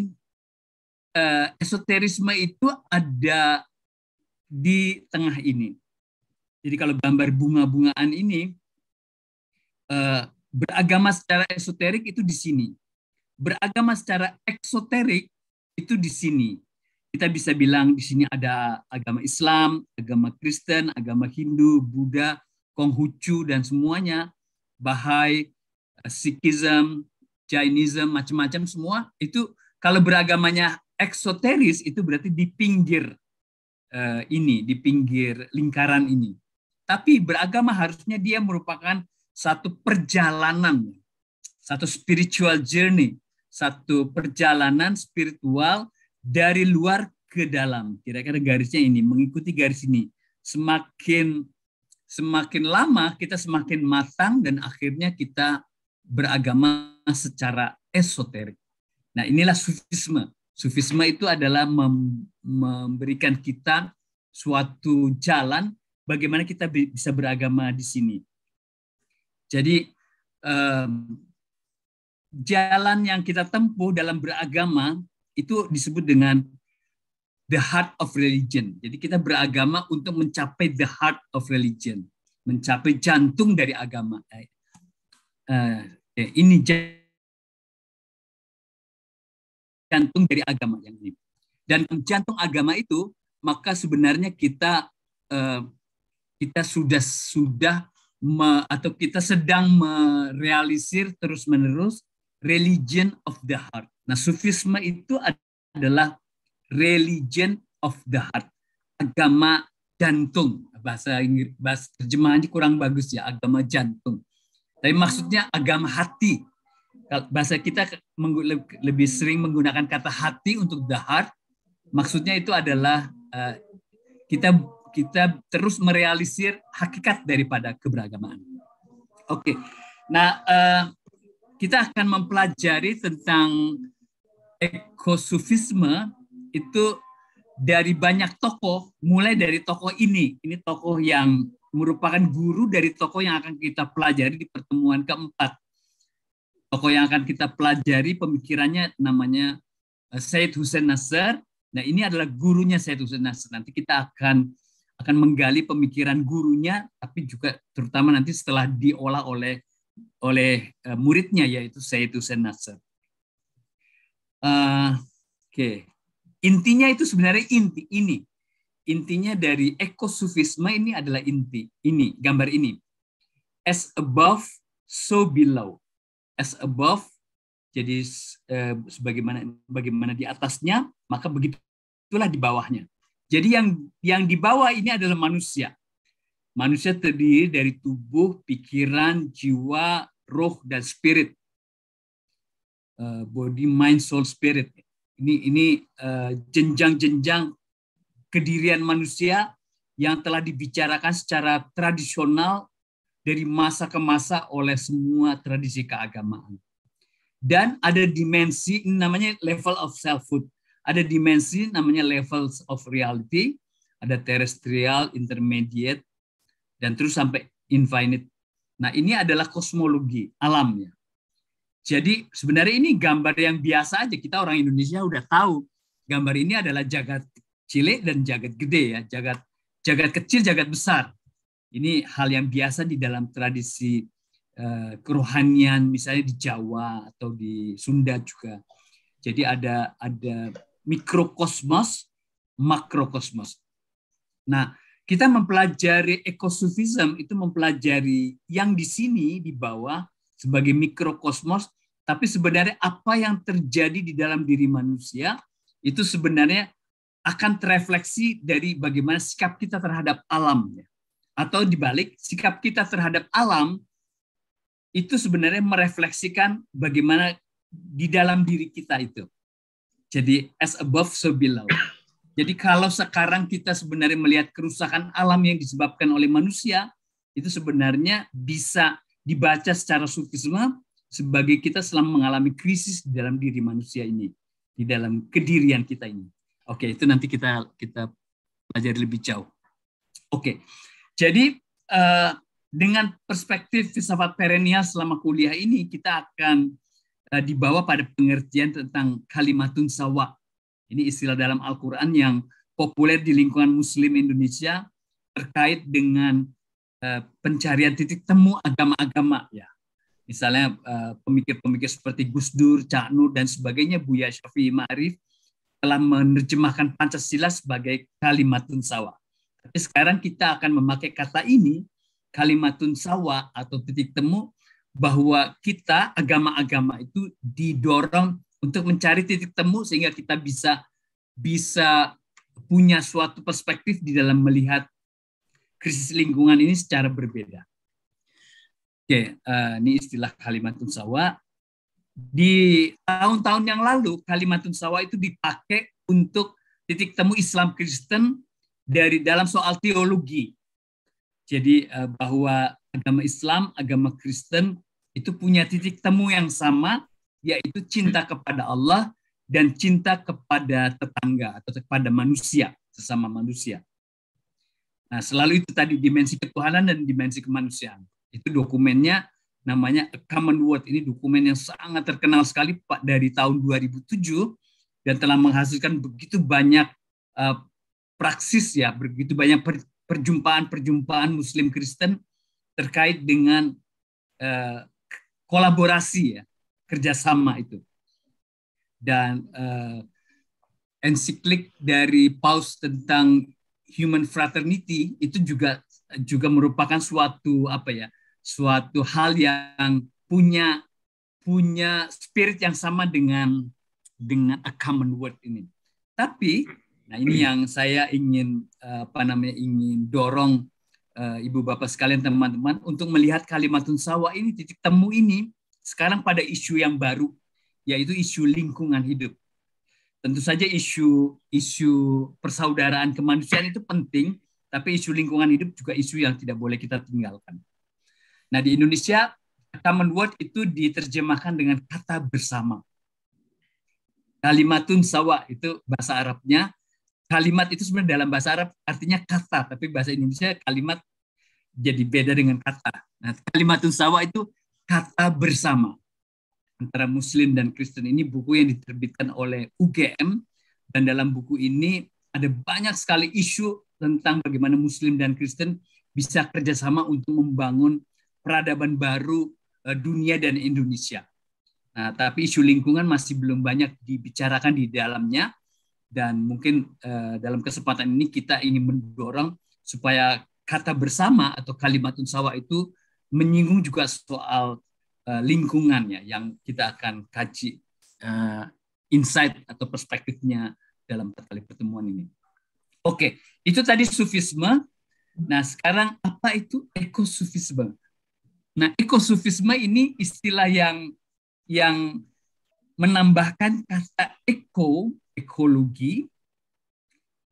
eh, esoterisme itu ada di tengah ini. Jadi kalau gambar bunga-bungaan ini eh, beragama secara esoterik itu di sini. Beragama secara eksoterik itu di sini. Kita bisa bilang di sini ada agama Islam, agama Kristen, agama Hindu, Buddha, Konghucu dan semuanya, Bahai, Sikhism, Jainism, macam-macam semua itu kalau beragamanya eksoteris itu berarti di pinggir uh, ini, di pinggir lingkaran ini. Tapi beragama harusnya dia merupakan satu perjalanan, satu spiritual journey, satu perjalanan spiritual dari luar ke dalam. Kira-kira garisnya ini, mengikuti garis ini. Semakin semakin lama kita semakin matang dan akhirnya kita beragama secara esoterik. Nah, inilah sufisme Sufisme itu adalah mem memberikan kita suatu jalan bagaimana kita bisa beragama di sini. Jadi um, jalan yang kita tempuh dalam beragama itu disebut dengan the heart of religion. Jadi kita beragama untuk mencapai the heart of religion, mencapai jantung dari agama. Uh, ini jantung jantung dari agama yang ini. Dan jantung agama itu maka sebenarnya kita eh, kita sudah sudah me, atau kita sedang merealisir terus menerus religion of the heart. Nah, sufisme itu adalah religion of the heart, agama jantung. Bahasa Inggris bahasa terjemahannya kurang bagus ya, agama jantung. Tapi maksudnya agama hati, bahasa kita lebih sering menggunakan kata hati untuk the heart, Maksudnya itu adalah eh, kita kita terus merealisir hakikat daripada keberagaman. Oke, okay. nah eh, kita akan mempelajari tentang ekosufisme itu dari banyak tokoh, mulai dari tokoh ini. Ini tokoh yang merupakan guru dari tokoh yang akan kita pelajari di pertemuan keempat Tokoh yang akan kita pelajari pemikirannya namanya eh, Said Hussein Nasr. Nah, ini adalah gurunya Said Hussein Nasr. Nanti kita akan akan menggali pemikiran gurunya tapi juga terutama nanti setelah diolah oleh oleh eh, muridnya yaitu Said Hussein Nasr. Uh, eh, Oke, okay. intinya itu sebenarnya inti ini. Intinya dari ekosufisme ini adalah inti ini, gambar ini. As above, so below as above jadi eh, sebagaimana bagaimana di atasnya maka begitulah di bawahnya jadi yang yang di bawah ini adalah manusia manusia terdiri dari tubuh pikiran jiwa roh dan spirit eh, body mind soul spirit ini ini eh, jenjang-jenjang kedirian manusia yang telah dibicarakan secara tradisional dari masa ke masa oleh semua tradisi keagamaan. Dan ada dimensi namanya level of selfhood. Ada dimensi namanya levels of reality, ada terrestrial, intermediate, dan terus sampai infinite. Nah ini adalah kosmologi alamnya. Jadi sebenarnya ini gambar yang biasa aja kita orang Indonesia udah tahu. Gambar ini adalah jagat cilik dan jagat gede ya, jagat jagat kecil, jagat besar. Ini hal yang biasa di dalam tradisi eh, kerohanian misalnya di Jawa atau di Sunda juga. Jadi ada ada mikrokosmos, makrokosmos. Nah, kita mempelajari ekosufism itu mempelajari yang di sini di bawah sebagai mikrokosmos, tapi sebenarnya apa yang terjadi di dalam diri manusia itu sebenarnya akan terefleksi dari bagaimana sikap kita terhadap alamnya atau dibalik sikap kita terhadap alam itu sebenarnya merefleksikan bagaimana di dalam diri kita itu. Jadi as above so below. Jadi kalau sekarang kita sebenarnya melihat kerusakan alam yang disebabkan oleh manusia, itu sebenarnya bisa dibaca secara sufisme sebagai kita selama mengalami krisis di dalam diri manusia ini, di dalam kedirian kita ini. Oke, itu nanti kita kita pelajari lebih jauh. Oke. Okay. Jadi uh, dengan perspektif filsafat perennial selama kuliah ini kita akan uh, dibawa pada pengertian tentang kalimatun sawa. Ini istilah dalam Al-Qur'an yang populer di lingkungan muslim Indonesia terkait dengan uh, pencarian titik temu agama-agama ya. Misalnya pemikir pemikir-pemikir seperti Gus Dur, Cak Nur dan sebagainya, Buya Syafi'i Ma'rif telah menerjemahkan Pancasila sebagai kalimatun sawa. Tapi sekarang kita akan memakai kata ini, kalimatun sawa atau titik temu, bahwa kita agama-agama itu didorong untuk mencari titik temu sehingga kita bisa bisa punya suatu perspektif di dalam melihat krisis lingkungan ini secara berbeda. Oke, eh, ini istilah kalimatun sawa. Di tahun-tahun yang lalu kalimatun sawa itu dipakai untuk titik temu Islam Kristen dari dalam soal teologi. Jadi eh, bahwa agama Islam, agama Kristen itu punya titik temu yang sama yaitu cinta kepada Allah dan cinta kepada tetangga atau kepada manusia, sesama manusia. Nah, selalu itu tadi dimensi ketuhanan dan dimensi kemanusiaan. Itu dokumennya namanya A Common Word. Ini dokumen yang sangat terkenal sekali Pak dari tahun 2007 dan telah menghasilkan begitu banyak eh, praksis ya begitu banyak perjumpaan-perjumpaan Muslim Kristen terkait dengan eh, kolaborasi ya kerjasama itu dan eh, ensiklik dari Paus tentang human fraternity itu juga juga merupakan suatu apa ya suatu hal yang punya punya spirit yang sama dengan dengan a common word ini tapi Nah ini yang saya ingin eh, apa namanya ingin dorong eh, ibu bapak sekalian teman-teman untuk melihat kalimatun sawa ini titik temu ini sekarang pada isu yang baru yaitu isu lingkungan hidup. Tentu saja isu isu persaudaraan kemanusiaan itu penting, tapi isu lingkungan hidup juga isu yang tidak boleh kita tinggalkan. Nah, di Indonesia common word itu diterjemahkan dengan kata bersama. Kalimatun sawa itu bahasa Arabnya kalimat itu sebenarnya dalam bahasa Arab artinya kata, tapi bahasa Indonesia kalimat jadi beda dengan kata. Nah, kalimatun sawa itu kata bersama antara Muslim dan Kristen ini buku yang diterbitkan oleh UGM dan dalam buku ini ada banyak sekali isu tentang bagaimana Muslim dan Kristen bisa kerjasama untuk membangun peradaban baru eh, dunia dan Indonesia. Nah, tapi isu lingkungan masih belum banyak dibicarakan di dalamnya, dan mungkin uh, dalam kesempatan ini kita ingin mendorong supaya kata bersama atau kalimat unsawa itu menyinggung juga soal uh, eh, lingkungannya yang kita akan kaji uh, insight atau perspektifnya dalam kali pertemuan ini. Oke, itu tadi sufisme. Nah, sekarang apa itu ekosufisme? Nah, ekosufisme ini istilah yang yang menambahkan kata eko ekologi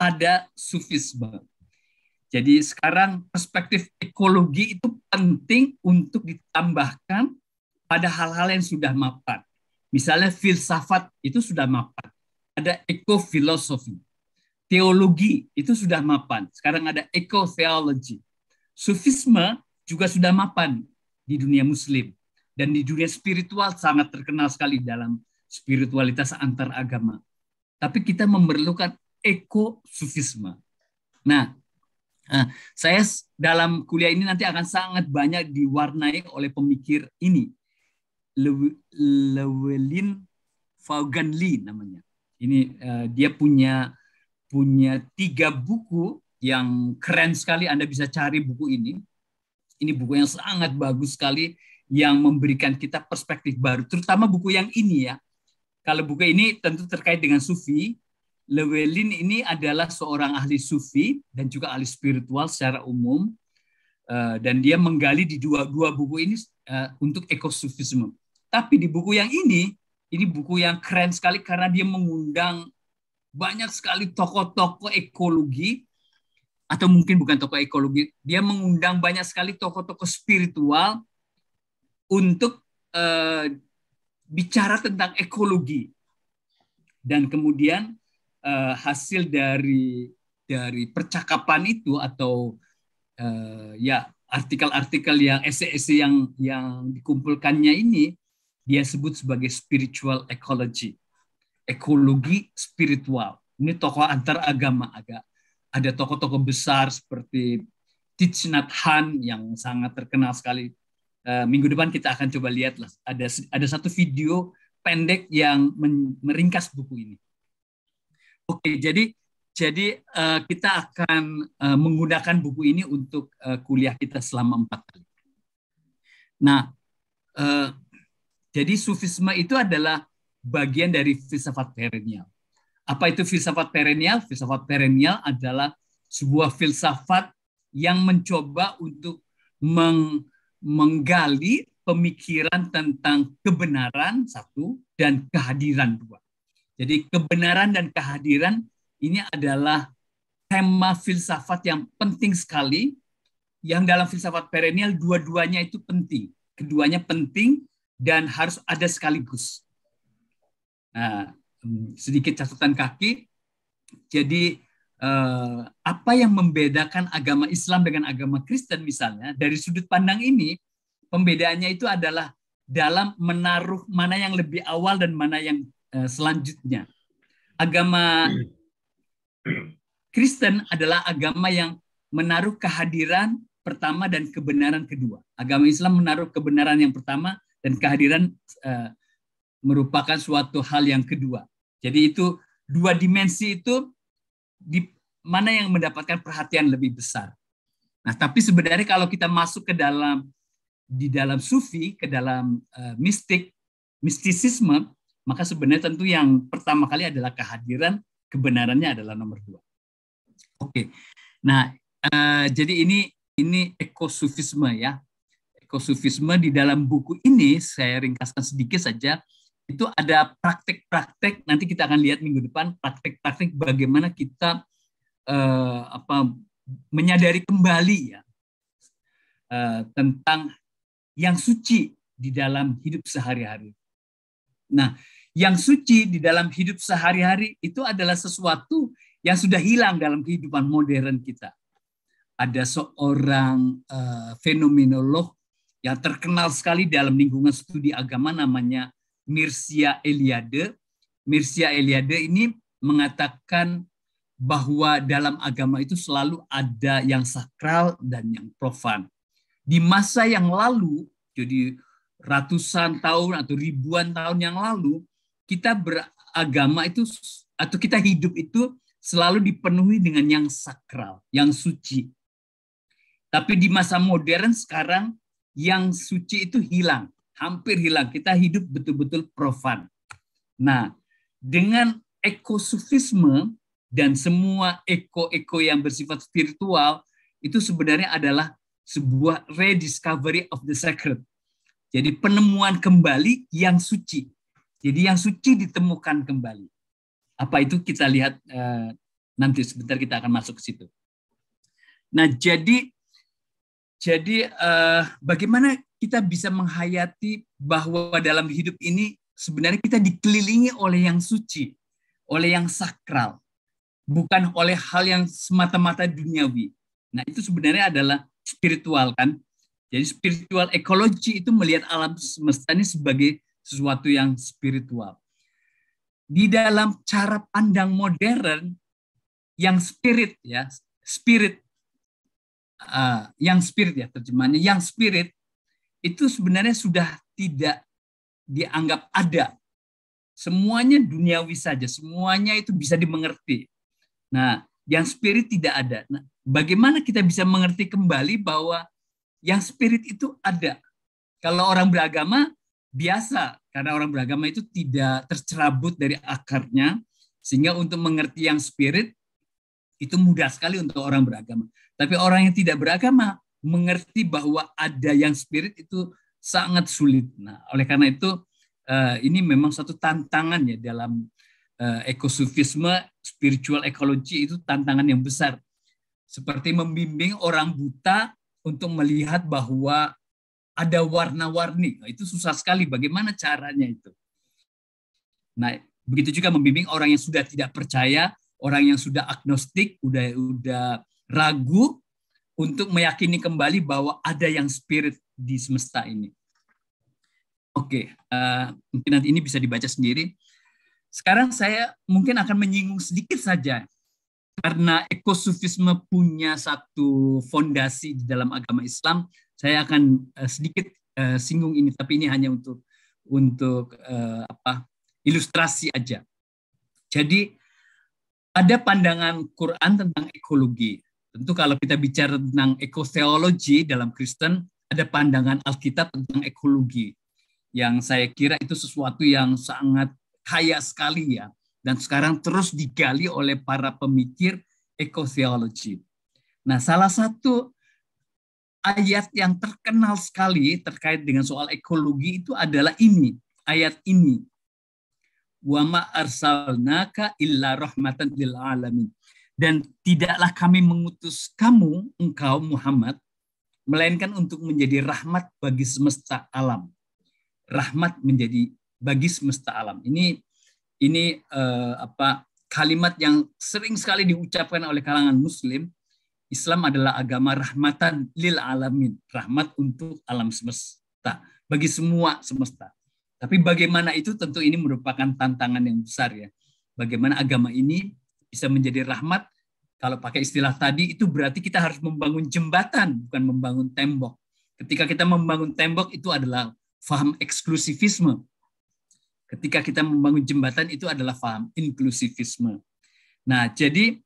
ada sufisme. Jadi sekarang perspektif ekologi itu penting untuk ditambahkan pada hal-hal yang sudah mapan. Misalnya filsafat itu sudah mapan. Ada ekofilosofi. Teologi itu sudah mapan. Sekarang ada ekotheology. Sufisme juga sudah mapan di dunia muslim. Dan di dunia spiritual sangat terkenal sekali dalam spiritualitas antaragama. agama tapi kita memerlukan ekosufisme. Nah, eh, saya dalam kuliah ini nanti akan sangat banyak diwarnai oleh pemikir ini. Llewellyn Lee namanya. Ini eh, dia punya punya tiga buku yang keren sekali Anda bisa cari buku ini. Ini buku yang sangat bagus sekali yang memberikan kita perspektif baru, terutama buku yang ini ya, kalau buku ini tentu terkait dengan sufi. Lewelin ini adalah seorang ahli sufi dan juga ahli spiritual secara umum. Eh, dan dia menggali di dua, dua buku ini eh, untuk ekosufisme. Tapi di buku yang ini, ini buku yang keren sekali karena dia mengundang banyak sekali tokoh-tokoh ekologi atau mungkin bukan tokoh ekologi, dia mengundang banyak sekali tokoh-tokoh spiritual untuk uh, bicara tentang ekologi dan kemudian uh, hasil dari dari percakapan itu atau uh, ya artikel-artikel yang esai-esai yang yang dikumpulkannya ini dia sebut sebagai spiritual ecology ekologi spiritual ini tokoh antar agama agak ada tokoh-tokoh besar seperti Thich Nhat yang sangat terkenal sekali Eh, minggu depan kita akan coba lihat lah ada ada satu video pendek yang men, meringkas buku ini. Oke, jadi jadi uh, kita akan uh, menggunakan buku ini untuk uh, kuliah kita selama empat kali. Nah, uh, jadi sufisme itu adalah bagian dari filsafat perennial. Apa itu filsafat perennial? Filsafat perennial adalah sebuah filsafat yang mencoba untuk meng, menggali pemikiran tentang kebenaran satu dan kehadiran dua. Jadi kebenaran dan kehadiran ini adalah tema filsafat yang penting sekali yang dalam filsafat perennial dua-duanya itu penting. Keduanya penting dan harus ada sekaligus. Nah, hmm, sedikit catatan kaki. Jadi eh, apa yang membedakan agama Islam dengan agama Kristen misalnya dari sudut pandang ini pembedaannya itu adalah dalam menaruh mana yang lebih awal dan mana yang eh, selanjutnya. Agama Kristen adalah agama yang menaruh kehadiran pertama dan kebenaran kedua. Agama Islam menaruh kebenaran yang pertama dan kehadiran eh, merupakan suatu hal yang kedua. Jadi itu dua dimensi itu di mana yang mendapatkan perhatian lebih besar. Nah, tapi sebenarnya kalau kita masuk ke dalam di dalam sufi, ke dalam uh, mistik, mistisisme, maka sebenarnya tentu yang pertama kali adalah kehadiran, kebenarannya adalah nomor dua. Oke, okay. nah uh, jadi ini ini ekosufisme ya. Ekosufisme di dalam buku ini saya ringkaskan sedikit saja itu ada praktek-praktek nanti kita akan lihat minggu depan praktek-praktek bagaimana kita eh, apa menyadari kembali ya eh, tentang yang suci di dalam hidup sehari-hari. Nah, yang suci di dalam hidup sehari-hari itu adalah sesuatu yang sudah hilang dalam kehidupan modern kita. Ada seorang uh, fenomenolog yang terkenal sekali dalam lingkungan studi agama namanya Mirsia Eliade. Mirsia Eliade ini mengatakan bahwa dalam agama itu selalu ada yang sakral dan yang profan. Di masa yang lalu, jadi ratusan tahun atau ribuan tahun yang lalu, kita beragama itu atau kita hidup itu selalu dipenuhi dengan yang sakral, yang suci. Tapi di masa modern sekarang yang suci itu hilang hampir hilang. Kita hidup betul-betul profan. Nah, dengan ekosufisme dan semua eko-eko yang bersifat spiritual itu sebenarnya adalah sebuah rediscovery of the sacred. Jadi penemuan kembali yang suci. Jadi yang suci ditemukan kembali. Apa itu kita lihat eh, nanti sebentar kita akan masuk ke situ. Nah, jadi jadi eh, bagaimana kita bisa menghayati bahwa dalam hidup ini sebenarnya kita dikelilingi oleh yang suci, oleh yang sakral, bukan oleh hal yang semata-mata duniawi. Nah, itu sebenarnya adalah spiritual kan. Jadi spiritual ekologi itu melihat alam semesta ini sebagai sesuatu yang spiritual. Di dalam cara pandang modern yang spirit ya, spirit uh, yang spirit ya terjemahannya, yang spirit itu sebenarnya sudah tidak dianggap ada. Semuanya duniawi saja, semuanya itu bisa dimengerti. Nah, yang spirit tidak ada. Nah, bagaimana kita bisa mengerti kembali bahwa yang spirit itu ada? Kalau orang beragama biasa, karena orang beragama itu tidak tercerabut dari akarnya, sehingga untuk mengerti yang spirit itu mudah sekali untuk orang beragama. Tapi orang yang tidak beragama mengerti bahwa ada yang spirit itu sangat sulit. Nah, oleh karena itu eh, ini memang satu tantangan ya dalam eh, ekosufisme spiritual ekologi itu tantangan yang besar. Seperti membimbing orang buta untuk melihat bahwa ada warna-warni. Nah, itu susah sekali. Bagaimana caranya itu? Nah, begitu juga membimbing orang yang sudah tidak percaya, orang yang sudah agnostik, udah udah ragu untuk meyakini kembali bahwa ada yang spirit di semesta ini. Oke, okay, uh, eh, mungkin nanti ini bisa dibaca sendiri. Sekarang saya mungkin akan menyinggung sedikit saja karena ekosufisme punya satu fondasi di dalam agama Islam. Saya akan uh, sedikit uh, singgung ini, tapi ini hanya untuk untuk uh, apa ilustrasi aja. Jadi ada pandangan Quran tentang ekologi Tentu kalau kita bicara tentang ekoteologi dalam Kristen, ada pandangan Alkitab tentang ekologi. Yang saya kira itu sesuatu yang sangat kaya sekali ya. Dan sekarang terus digali oleh para pemikir ekoteologi. Nah salah satu ayat yang terkenal sekali terkait dengan soal ekologi itu adalah ini. Ayat ini. Wama arsalnaka illa rahmatan lil alamin dan tidaklah kami mengutus kamu, engkau Muhammad, melainkan untuk menjadi rahmat bagi semesta alam. Rahmat menjadi bagi semesta alam. Ini ini uh, apa kalimat yang sering sekali diucapkan oleh kalangan muslim Islam adalah agama rahmatan lil alamin, rahmat untuk alam semesta, bagi semua semesta. Tapi bagaimana itu tentu ini merupakan tantangan yang besar ya. Bagaimana agama ini bisa menjadi rahmat. Kalau pakai istilah tadi, itu berarti kita harus membangun jembatan, bukan membangun tembok. Ketika kita membangun tembok, itu adalah faham eksklusivisme. Ketika kita membangun jembatan, itu adalah faham inklusivisme. Nah, jadi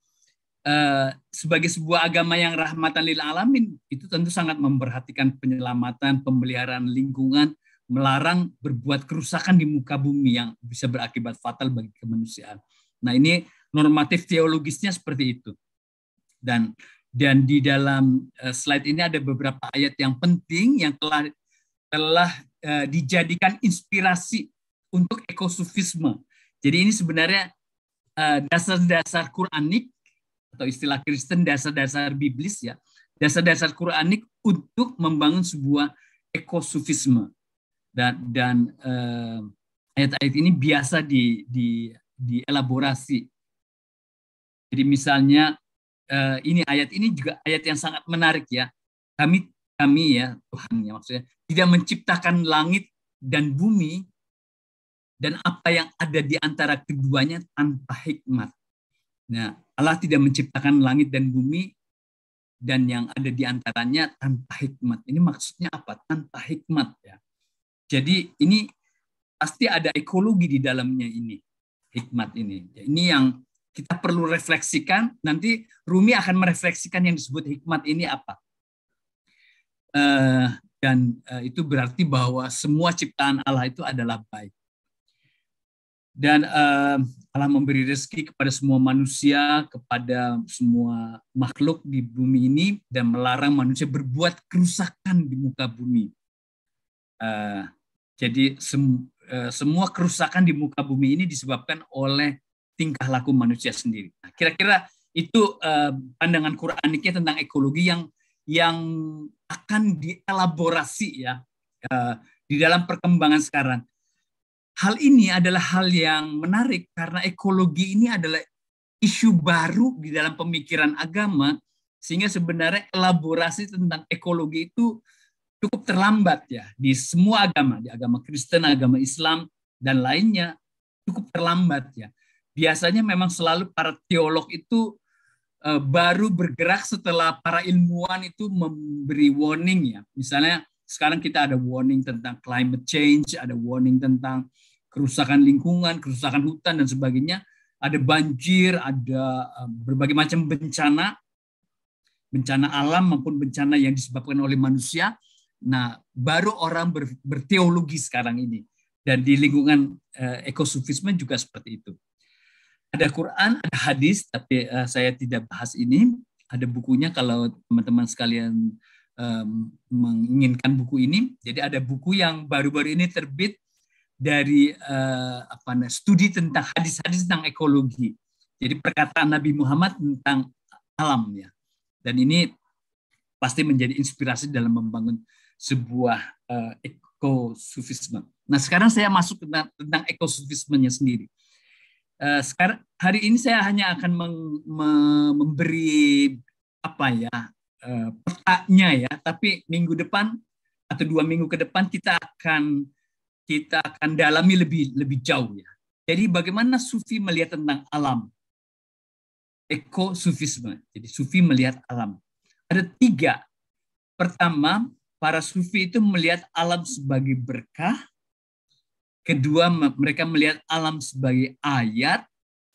eh, sebagai sebuah agama yang rahmatan lil alamin, itu tentu sangat memperhatikan penyelamatan, pemeliharaan lingkungan, melarang berbuat kerusakan di muka bumi yang bisa berakibat fatal bagi kemanusiaan. Nah ini normatif teologisnya seperti itu. Dan dan di dalam eh, slide ini ada beberapa ayat yang penting yang telah telah eh, dijadikan inspirasi untuk ekosufisme. Jadi ini sebenarnya eh, dasar-dasar Quranik atau istilah Kristen dasar-dasar biblis ya, dasar-dasar Quranik untuk membangun sebuah ekosufisme. Dan dan ayat-ayat ayat -ayat ini biasa di di dielaborasi jadi misalnya eh, ini ayat ini juga ayat yang sangat menarik ya. Kami kami ya Tuhan ya maksudnya tidak menciptakan langit dan bumi dan apa yang ada di antara keduanya tanpa hikmat. Nah, Allah tidak menciptakan langit dan bumi dan yang ada di antaranya tanpa hikmat. Ini maksudnya apa? Tanpa hikmat ya. Jadi ini pasti ada ekologi di dalamnya ini hikmat ini. Ini yang kita perlu refleksikan. Nanti Rumi akan merefleksikan yang disebut hikmat ini apa. Uh, dan uh, itu berarti bahwa semua ciptaan Allah itu adalah baik. Dan uh, Allah memberi rezeki kepada semua manusia, kepada semua makhluk di bumi ini, dan melarang manusia berbuat kerusakan di muka bumi. Uh, jadi sem uh, semua kerusakan di muka bumi ini disebabkan oleh tingkah laku manusia sendiri. kira nah, kira-kira itu uh, pandangan Quraniknya tentang ekologi yang yang akan dielaborasi ya uh, di dalam perkembangan sekarang. Hal ini adalah hal yang menarik karena ekologi ini adalah isu baru di dalam pemikiran agama sehingga sebenarnya elaborasi tentang ekologi itu cukup terlambat ya di semua agama, di agama Kristen, agama Islam dan lainnya cukup terlambat ya biasanya memang selalu para teolog itu eh, baru bergerak setelah para ilmuwan itu memberi warning ya. Misalnya sekarang kita ada warning tentang climate change, ada warning tentang kerusakan lingkungan, kerusakan hutan dan sebagainya, ada banjir, ada eh, berbagai macam bencana, bencana alam maupun bencana yang disebabkan oleh manusia. Nah, baru orang ber, berteologi sekarang ini dan di lingkungan eh, ekosufisme juga seperti itu ada Quran, ada hadis, tapi uh, saya tidak bahas ini. Ada bukunya kalau teman-teman sekalian um, menginginkan buku ini. Jadi ada buku yang baru-baru ini terbit dari uh, apa namanya studi tentang hadis-hadis tentang ekologi. Jadi perkataan Nabi Muhammad tentang alam ya. Dan ini pasti menjadi inspirasi dalam membangun sebuah uh, ekosufisme. Nah, sekarang saya masuk tentang, tentang ekosufismenya sendiri. Eh, sekarang hari ini saya hanya akan meng, me, memberi apa ya uh, petanya ya, tapi minggu depan atau dua minggu ke depan kita akan kita akan dalami lebih lebih jauh ya. Jadi bagaimana sufi melihat tentang alam? Eko sufisme. Jadi sufi melihat alam. Ada tiga. Pertama, para sufi itu melihat alam sebagai berkah, Kedua, mereka melihat alam sebagai ayat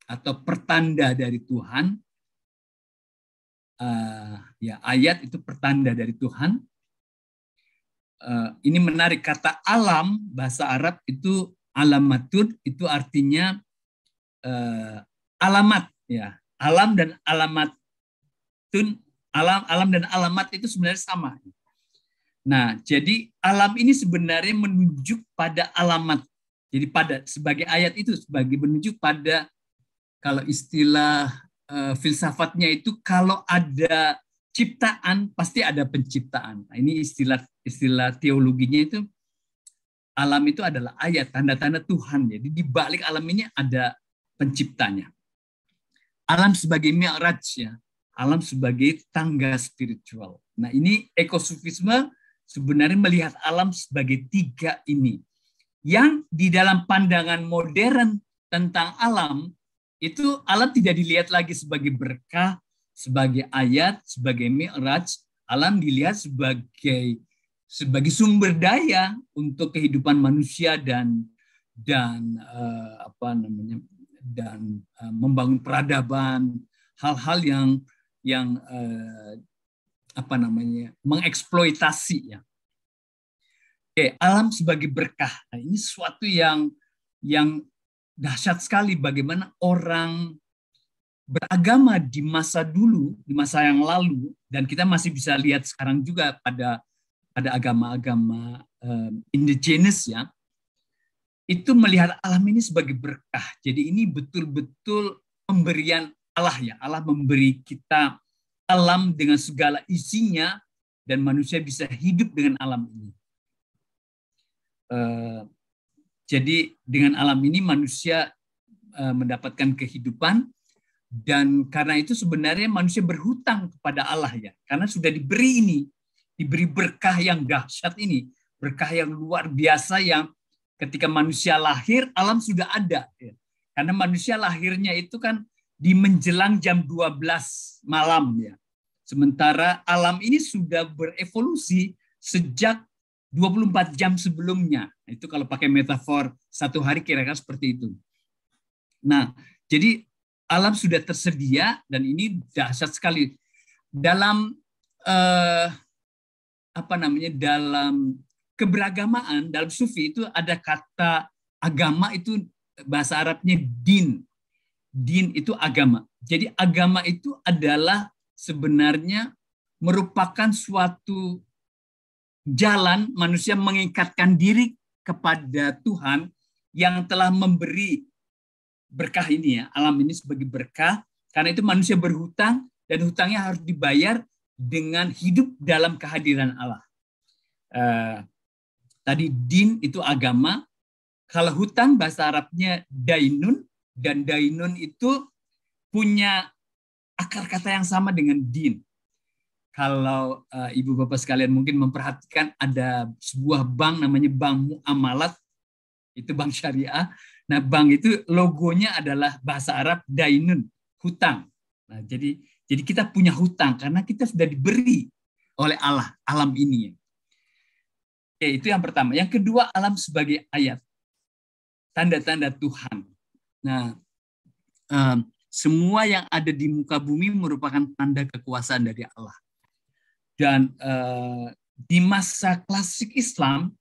atau pertanda dari Tuhan. Uh, ya, ayat itu pertanda dari Tuhan. Uh, ini menarik kata alam bahasa Arab itu alamatud itu artinya uh, alamat ya alam dan alamat tun alam alam dan alamat itu sebenarnya sama. Nah, jadi alam ini sebenarnya menunjuk pada alamat jadi pada sebagai ayat itu sebagai menuju pada kalau istilah uh, filsafatnya itu kalau ada ciptaan pasti ada penciptaan. Nah, ini istilah istilah teologinya itu alam itu adalah ayat tanda-tanda Tuhan. Jadi di balik alam ini ada penciptanya. Alam sebagai mi'raj ya, alam sebagai tangga spiritual. Nah, ini ekosufisme sebenarnya melihat alam sebagai tiga ini yang di dalam pandangan modern tentang alam itu alam tidak dilihat lagi sebagai berkah, sebagai ayat, sebagai mi'raj, alam dilihat sebagai sebagai sumber daya untuk kehidupan manusia dan dan uh, apa namanya dan uh, membangun peradaban, hal-hal yang yang uh, apa namanya mengeksploitasi ya Oke, alam sebagai berkah. Nah, ini sesuatu yang yang dahsyat sekali bagaimana orang beragama di masa dulu, di masa yang lalu dan kita masih bisa lihat sekarang juga pada pada agama-agama um, indigenous ya. Itu melihat alam ini sebagai berkah. Jadi ini betul-betul pemberian Allah ya. Allah memberi kita alam dengan segala isinya dan manusia bisa hidup dengan alam ini. Eh, jadi dengan alam ini manusia eh, mendapatkan kehidupan dan karena itu sebenarnya manusia berhutang kepada Allah ya karena sudah diberi ini diberi berkah yang dahsyat ini berkah yang luar biasa yang ketika manusia lahir alam sudah ada ya. karena manusia lahirnya itu kan di menjelang jam 12 malam ya sementara alam ini sudah berevolusi sejak 24 jam sebelumnya. Itu kalau pakai metafor satu hari kira-kira seperti itu. Nah, jadi alam sudah tersedia dan ini dahsyat sekali. Dalam eh, apa namanya? Dalam keberagamaan dalam sufi itu ada kata agama itu bahasa Arabnya din. Din itu agama. Jadi agama itu adalah sebenarnya merupakan suatu jalan manusia mengikatkan diri kepada Tuhan yang telah memberi berkah ini ya, alam ini sebagai berkah. Karena itu manusia berhutang dan hutangnya harus dibayar dengan hidup dalam kehadiran Allah. Uh, tadi din itu agama, kalau hutang bahasa Arabnya dainun dan dainun itu punya akar kata yang sama dengan din kalau uh, ibu bapak sekalian mungkin memperhatikan ada sebuah bank namanya Bank Muamalat itu bank syariah. Nah, bank itu logonya adalah bahasa Arab dainun, hutang. Nah, jadi jadi kita punya hutang karena kita sudah diberi oleh Allah alam ini. Oke, itu yang pertama. Yang kedua, alam sebagai ayat. Tanda-tanda Tuhan. Nah, um, semua yang ada di muka bumi merupakan tanda kekuasaan dari Allah. Dan uh, di masa klasik Islam,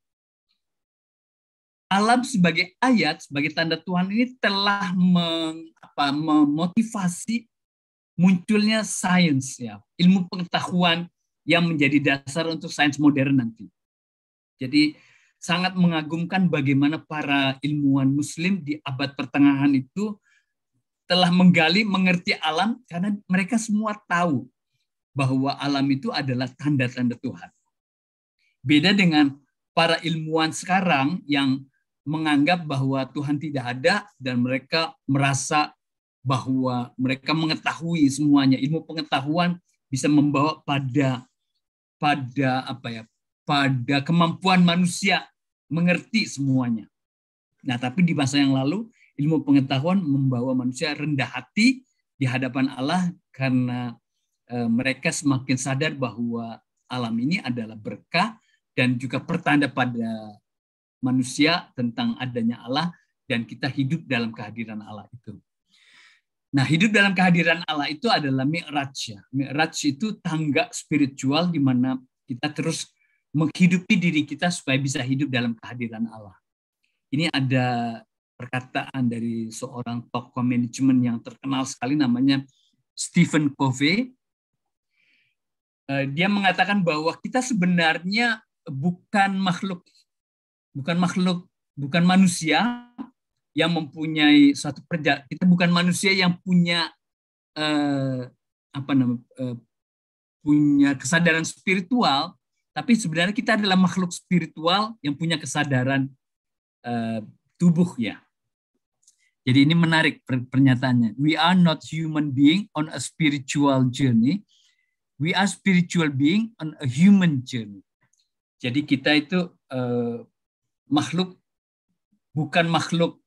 alam sebagai ayat, sebagai tanda Tuhan ini telah meng, apa, memotivasi munculnya sains, ya, ilmu pengetahuan yang menjadi dasar untuk sains modern nanti. Jadi sangat mengagumkan bagaimana para ilmuwan muslim di abad pertengahan itu telah menggali, mengerti alam karena mereka semua tahu bahwa alam itu adalah tanda-tanda Tuhan. Beda dengan para ilmuwan sekarang yang menganggap bahwa Tuhan tidak ada dan mereka merasa bahwa mereka mengetahui semuanya. Ilmu pengetahuan bisa membawa pada pada apa ya? pada kemampuan manusia mengerti semuanya. Nah, tapi di masa yang lalu ilmu pengetahuan membawa manusia rendah hati di hadapan Allah karena Eh, mereka semakin sadar bahwa alam ini adalah berkah dan juga pertanda pada manusia tentang adanya Allah dan kita hidup dalam kehadiran Allah itu. Nah, hidup dalam kehadiran Allah itu adalah mi'raj ya. Mi'raj itu tangga spiritual di mana kita terus menghidupi diri kita supaya bisa hidup dalam kehadiran Allah. Ini ada perkataan dari seorang tokoh manajemen yang terkenal sekali namanya Stephen Covey. Eh, dia mengatakan bahwa kita sebenarnya bukan makhluk bukan makhluk bukan manusia yang mempunyai suatu perja kita bukan manusia yang punya eh, apa namanya eh, punya kesadaran spiritual tapi sebenarnya kita adalah makhluk spiritual yang punya kesadaran eh, tubuh ya jadi ini menarik pernyataannya we are not human being on a spiritual journey We are spiritual being on a human journey. Jadi kita itu eh, makhluk bukan makhluk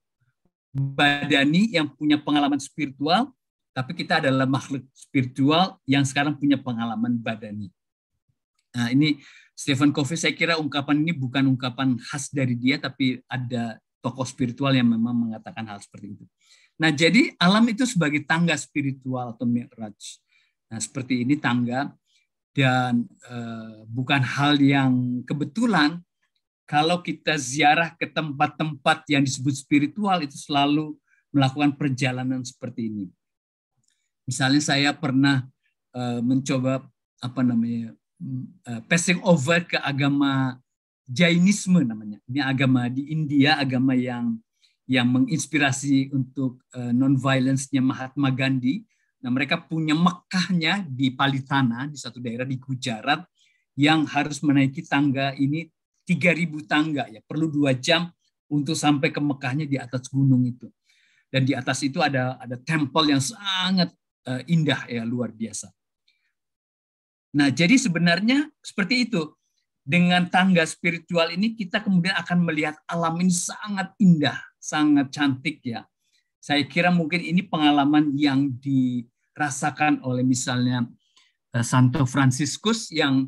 badani yang punya pengalaman spiritual, tapi kita adalah makhluk spiritual yang sekarang punya pengalaman badani. Nah, ini Stephen Covey saya kira ungkapan ini bukan ungkapan khas dari dia tapi ada tokoh spiritual yang memang mengatakan hal seperti itu. Nah, jadi alam itu sebagai tangga spiritual atau mi'raj. Nah, seperti ini tangga dan e, bukan hal yang kebetulan kalau kita ziarah ke tempat-tempat yang disebut spiritual itu selalu melakukan perjalanan seperti ini. Misalnya saya pernah e, mencoba apa namanya e, passing over ke agama Jainisme namanya. Ini agama di India, agama yang yang menginspirasi untuk non violence-nya Mahatma Gandhi Nah, mereka punya Mekahnya di Palitana, di satu daerah di Gujarat, yang harus menaiki tangga ini 3.000 tangga ya perlu dua jam untuk sampai ke Mekahnya di atas gunung itu dan di atas itu ada ada temple yang sangat uh, indah ya luar biasa nah jadi sebenarnya seperti itu dengan tangga spiritual ini kita kemudian akan melihat alam ini sangat indah sangat cantik ya saya kira mungkin ini pengalaman yang di dirasakan oleh misalnya eh, Santo Fransiskus yang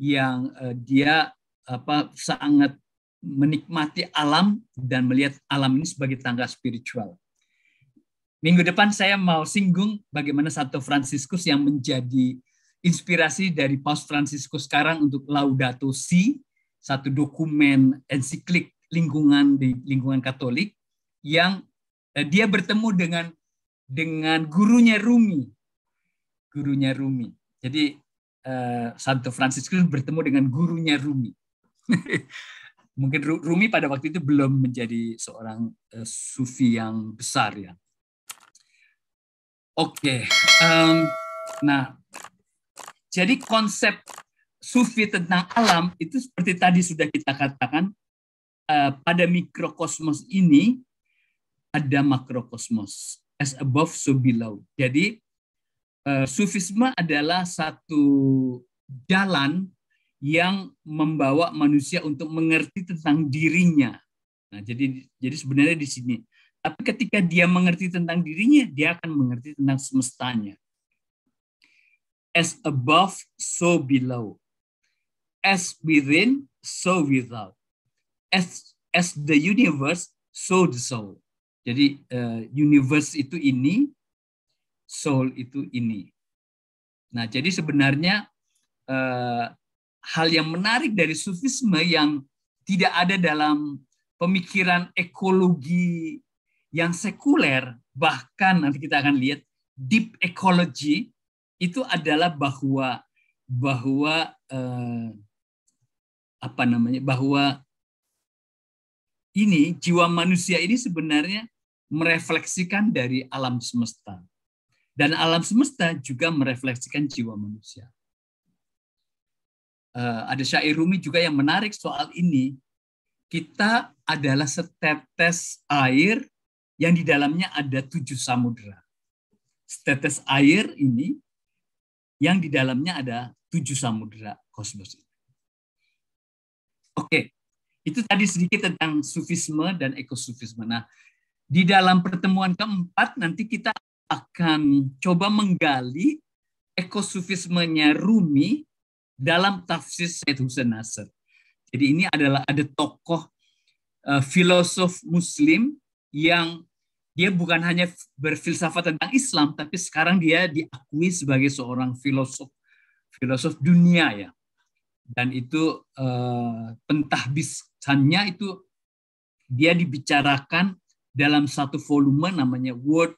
yang eh, dia apa sangat menikmati alam dan melihat alam ini sebagai tangga spiritual. Minggu depan saya mau singgung bagaimana Santo Fransiskus yang menjadi inspirasi dari Paus Fransiskus sekarang untuk Laudato Si, satu dokumen ensiklik lingkungan di lingkungan Katolik yang eh, dia bertemu dengan dengan gurunya Rumi. Gurunya Rumi. Jadi eh, Santo Franciscus bertemu dengan gurunya Rumi. Mungkin Rumi pada waktu itu belum menjadi seorang eh, sufi yang besar ya. Oke. Um, nah, jadi konsep sufi tentang alam itu seperti tadi sudah kita katakan eh, pada mikrokosmos ini ada makrokosmos as above so below. Jadi uh, sufisme adalah satu jalan yang membawa manusia untuk mengerti tentang dirinya. Nah, jadi jadi sebenarnya di sini. Tapi ketika dia mengerti tentang dirinya, dia akan mengerti tentang semestanya. As above, so below. As within, so without. As as the universe, so the soul. Jadi uh, universe itu ini, soul itu ini. Nah, jadi sebenarnya uh, hal yang menarik dari sufisme yang tidak ada dalam pemikiran ekologi yang sekuler, bahkan nanti kita akan lihat deep ecology itu adalah bahwa bahwa uh, apa namanya bahwa ini jiwa manusia ini sebenarnya merefleksikan dari alam semesta. Dan alam semesta juga merefleksikan jiwa manusia. Uh, ada syair Rumi juga yang menarik soal ini. Kita adalah setetes air yang di dalamnya ada tujuh samudera. Setetes air ini yang di dalamnya ada tujuh samudera kosmos. Oke, okay. Itu tadi sedikit tentang sufisme dan ekosufisme. Nah, di dalam pertemuan keempat nanti kita akan coba menggali ekosufismenya Rumi dalam tafsir Said Hussein Nasr. Jadi ini adalah ada tokoh uh, filosof muslim yang dia bukan hanya berfilsafat tentang Islam, tapi sekarang dia diakui sebagai seorang filosof filosof dunia ya dan itu eh, pentahbisannya itu dia dibicarakan dalam satu volume namanya World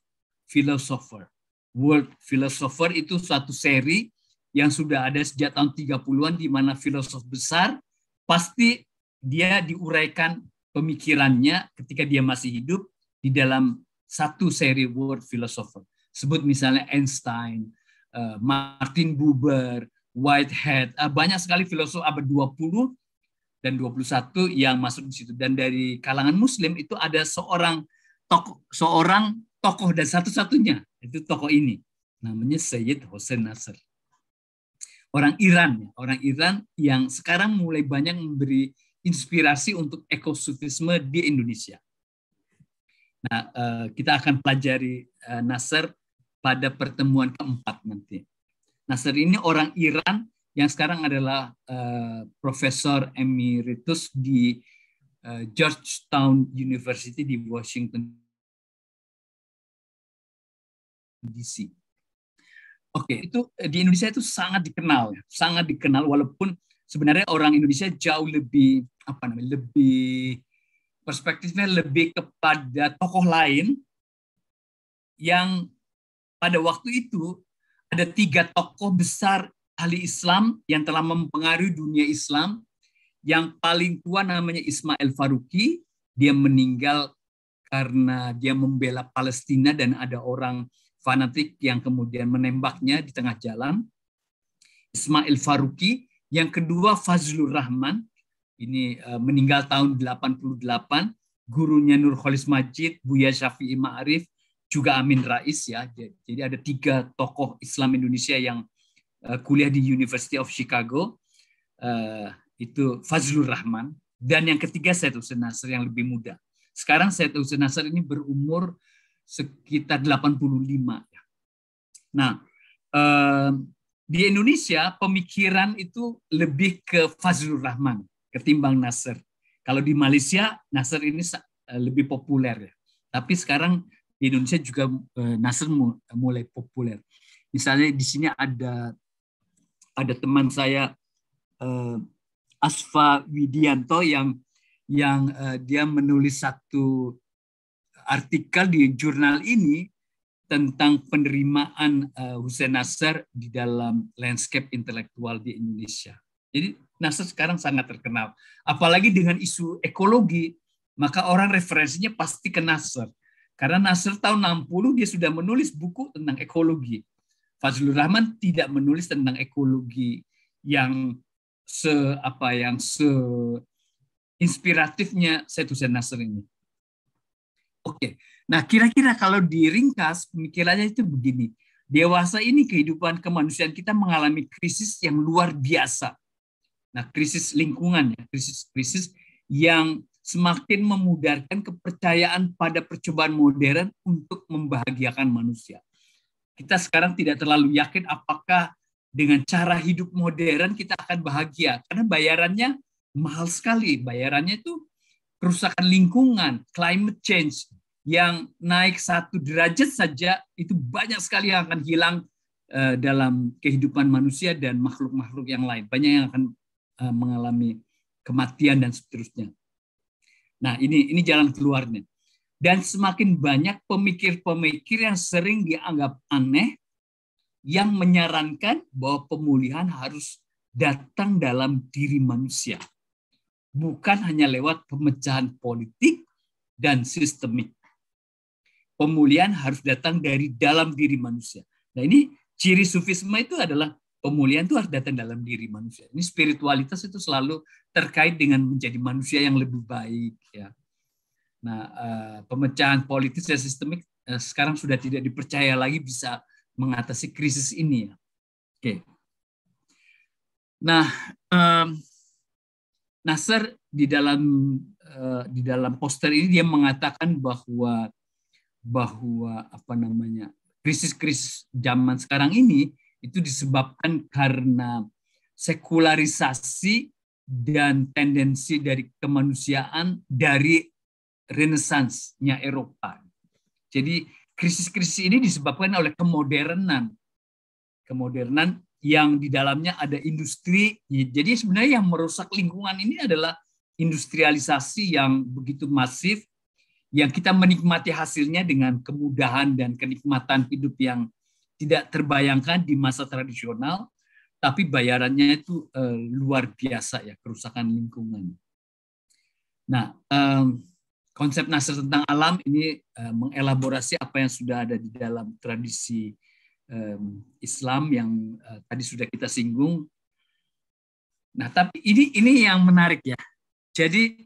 Philosopher. World Philosopher itu satu seri yang sudah ada sejak tahun 30-an di mana filosof besar pasti dia diuraikan pemikirannya ketika dia masih hidup di dalam satu seri World Philosopher. Sebut misalnya Einstein, eh, Martin Buber, Whitehead. Uh, banyak sekali filosof abad 20 dan 21 yang masuk di situ. Dan dari kalangan muslim itu ada seorang tokoh seorang tokoh dan satu-satunya itu tokoh ini namanya Sayyid Hossein Nasr. Orang Iran, ya, orang Iran yang sekarang mulai banyak memberi inspirasi untuk ekosufisme di Indonesia. Nah, eh, kita akan pelajari eh, Nasr pada pertemuan keempat nanti. Nasser ini orang Iran yang sekarang adalah uh, profesor emeritus di uh, Georgetown University di Washington DC. Oke, okay, itu eh, di Indonesia itu sangat dikenal, sangat dikenal walaupun sebenarnya orang Indonesia jauh lebih apa namanya lebih perspektifnya lebih kepada tokoh lain yang pada waktu itu ada tiga tokoh besar ahli Islam yang telah mempengaruhi dunia Islam. Yang paling tua namanya Ismail Faruqi, dia meninggal karena dia membela Palestina dan ada orang fanatik yang kemudian menembaknya di tengah jalan. Ismail Faruqi, yang kedua Fazlur Rahman, ini eh, meninggal tahun 88, gurunya Nurholis Majid, Buya Syafi'i Ma'arif, juga Amin Rais ya. Jadi ada tiga tokoh Islam Indonesia yang eh, kuliah di University of Chicago. Eh, itu Fazlur Rahman. Dan yang ketiga Said tuh Nasr yang lebih muda. Sekarang Said Hussein Nasr ini berumur sekitar 85. Ya. Nah, eh, di Indonesia pemikiran itu lebih ke Fazlur Rahman ketimbang Nasr. Kalau di Malaysia Nasr ini lebih populer ya. Tapi sekarang di Indonesia juga eh, Nasr mulai populer. Misalnya di sini ada ada teman saya eh, Asfa Widianto yang yang eh, dia menulis satu artikel di jurnal ini tentang penerimaan eh, Hussein Nasr di dalam landscape intelektual di Indonesia. Jadi Nasr sekarang sangat terkenal. Apalagi dengan isu ekologi, maka orang referensinya pasti ke Nasr karena Nasr tahun 60 dia sudah menulis buku tentang ekologi. Fazlur Rahman tidak menulis tentang ekologi yang se apa yang se inspiratifnya Syed Nasr ini. Oke. Nah, kira-kira kalau diringkas pemikirannya itu begini. Dewasa ini kehidupan kemanusiaan kita mengalami krisis yang luar biasa. Nah, krisis lingkungan, ya, krisis-krisis yang semakin memudarkan kepercayaan pada percobaan modern untuk membahagiakan manusia. Kita sekarang tidak terlalu yakin apakah dengan cara hidup modern kita akan bahagia karena bayarannya mahal sekali. Bayarannya itu kerusakan lingkungan, climate change yang naik satu derajat saja itu banyak sekali yang akan hilang eh, dalam kehidupan manusia dan makhluk-makhluk yang lain. Banyak yang akan eh, mengalami kematian dan seterusnya Nah, ini ini jalan keluarnya. Dan semakin banyak pemikir-pemikir yang sering dianggap aneh yang menyarankan bahwa pemulihan harus datang dalam diri manusia. Bukan hanya lewat pemecahan politik dan sistemik. Pemulihan harus datang dari dalam diri manusia. Nah, ini ciri sufisme itu adalah pemulihan itu harus datang dalam diri manusia. Ini spiritualitas itu selalu terkait dengan menjadi manusia yang lebih baik ya. Nah, eh, pemecahan politis dan sistemik eh, sekarang sudah tidak dipercaya lagi bisa mengatasi krisis ini ya. Oke. Nah, um, Nasser di dalam eh, di dalam poster ini dia mengatakan bahwa bahwa apa namanya krisis-krisis zaman sekarang ini itu disebabkan karena sekularisasi dan tendensi dari kemanusiaan dari renesansnya Eropa. Jadi krisis-krisis ini disebabkan oleh kemodernan. Kemodernan yang di dalamnya ada industri. Jadi sebenarnya yang merusak lingkungan ini adalah industrialisasi yang begitu masif yang kita menikmati hasilnya dengan kemudahan dan kenikmatan hidup yang tidak terbayangkan di masa tradisional, tapi bayarannya itu uh, luar biasa ya kerusakan lingkungan. Nah, um, konsep Nasr tentang alam ini uh, mengelaborasi apa yang sudah ada di dalam tradisi um, Islam yang uh, tadi sudah kita singgung. Nah, tapi ini ini yang menarik ya. Jadi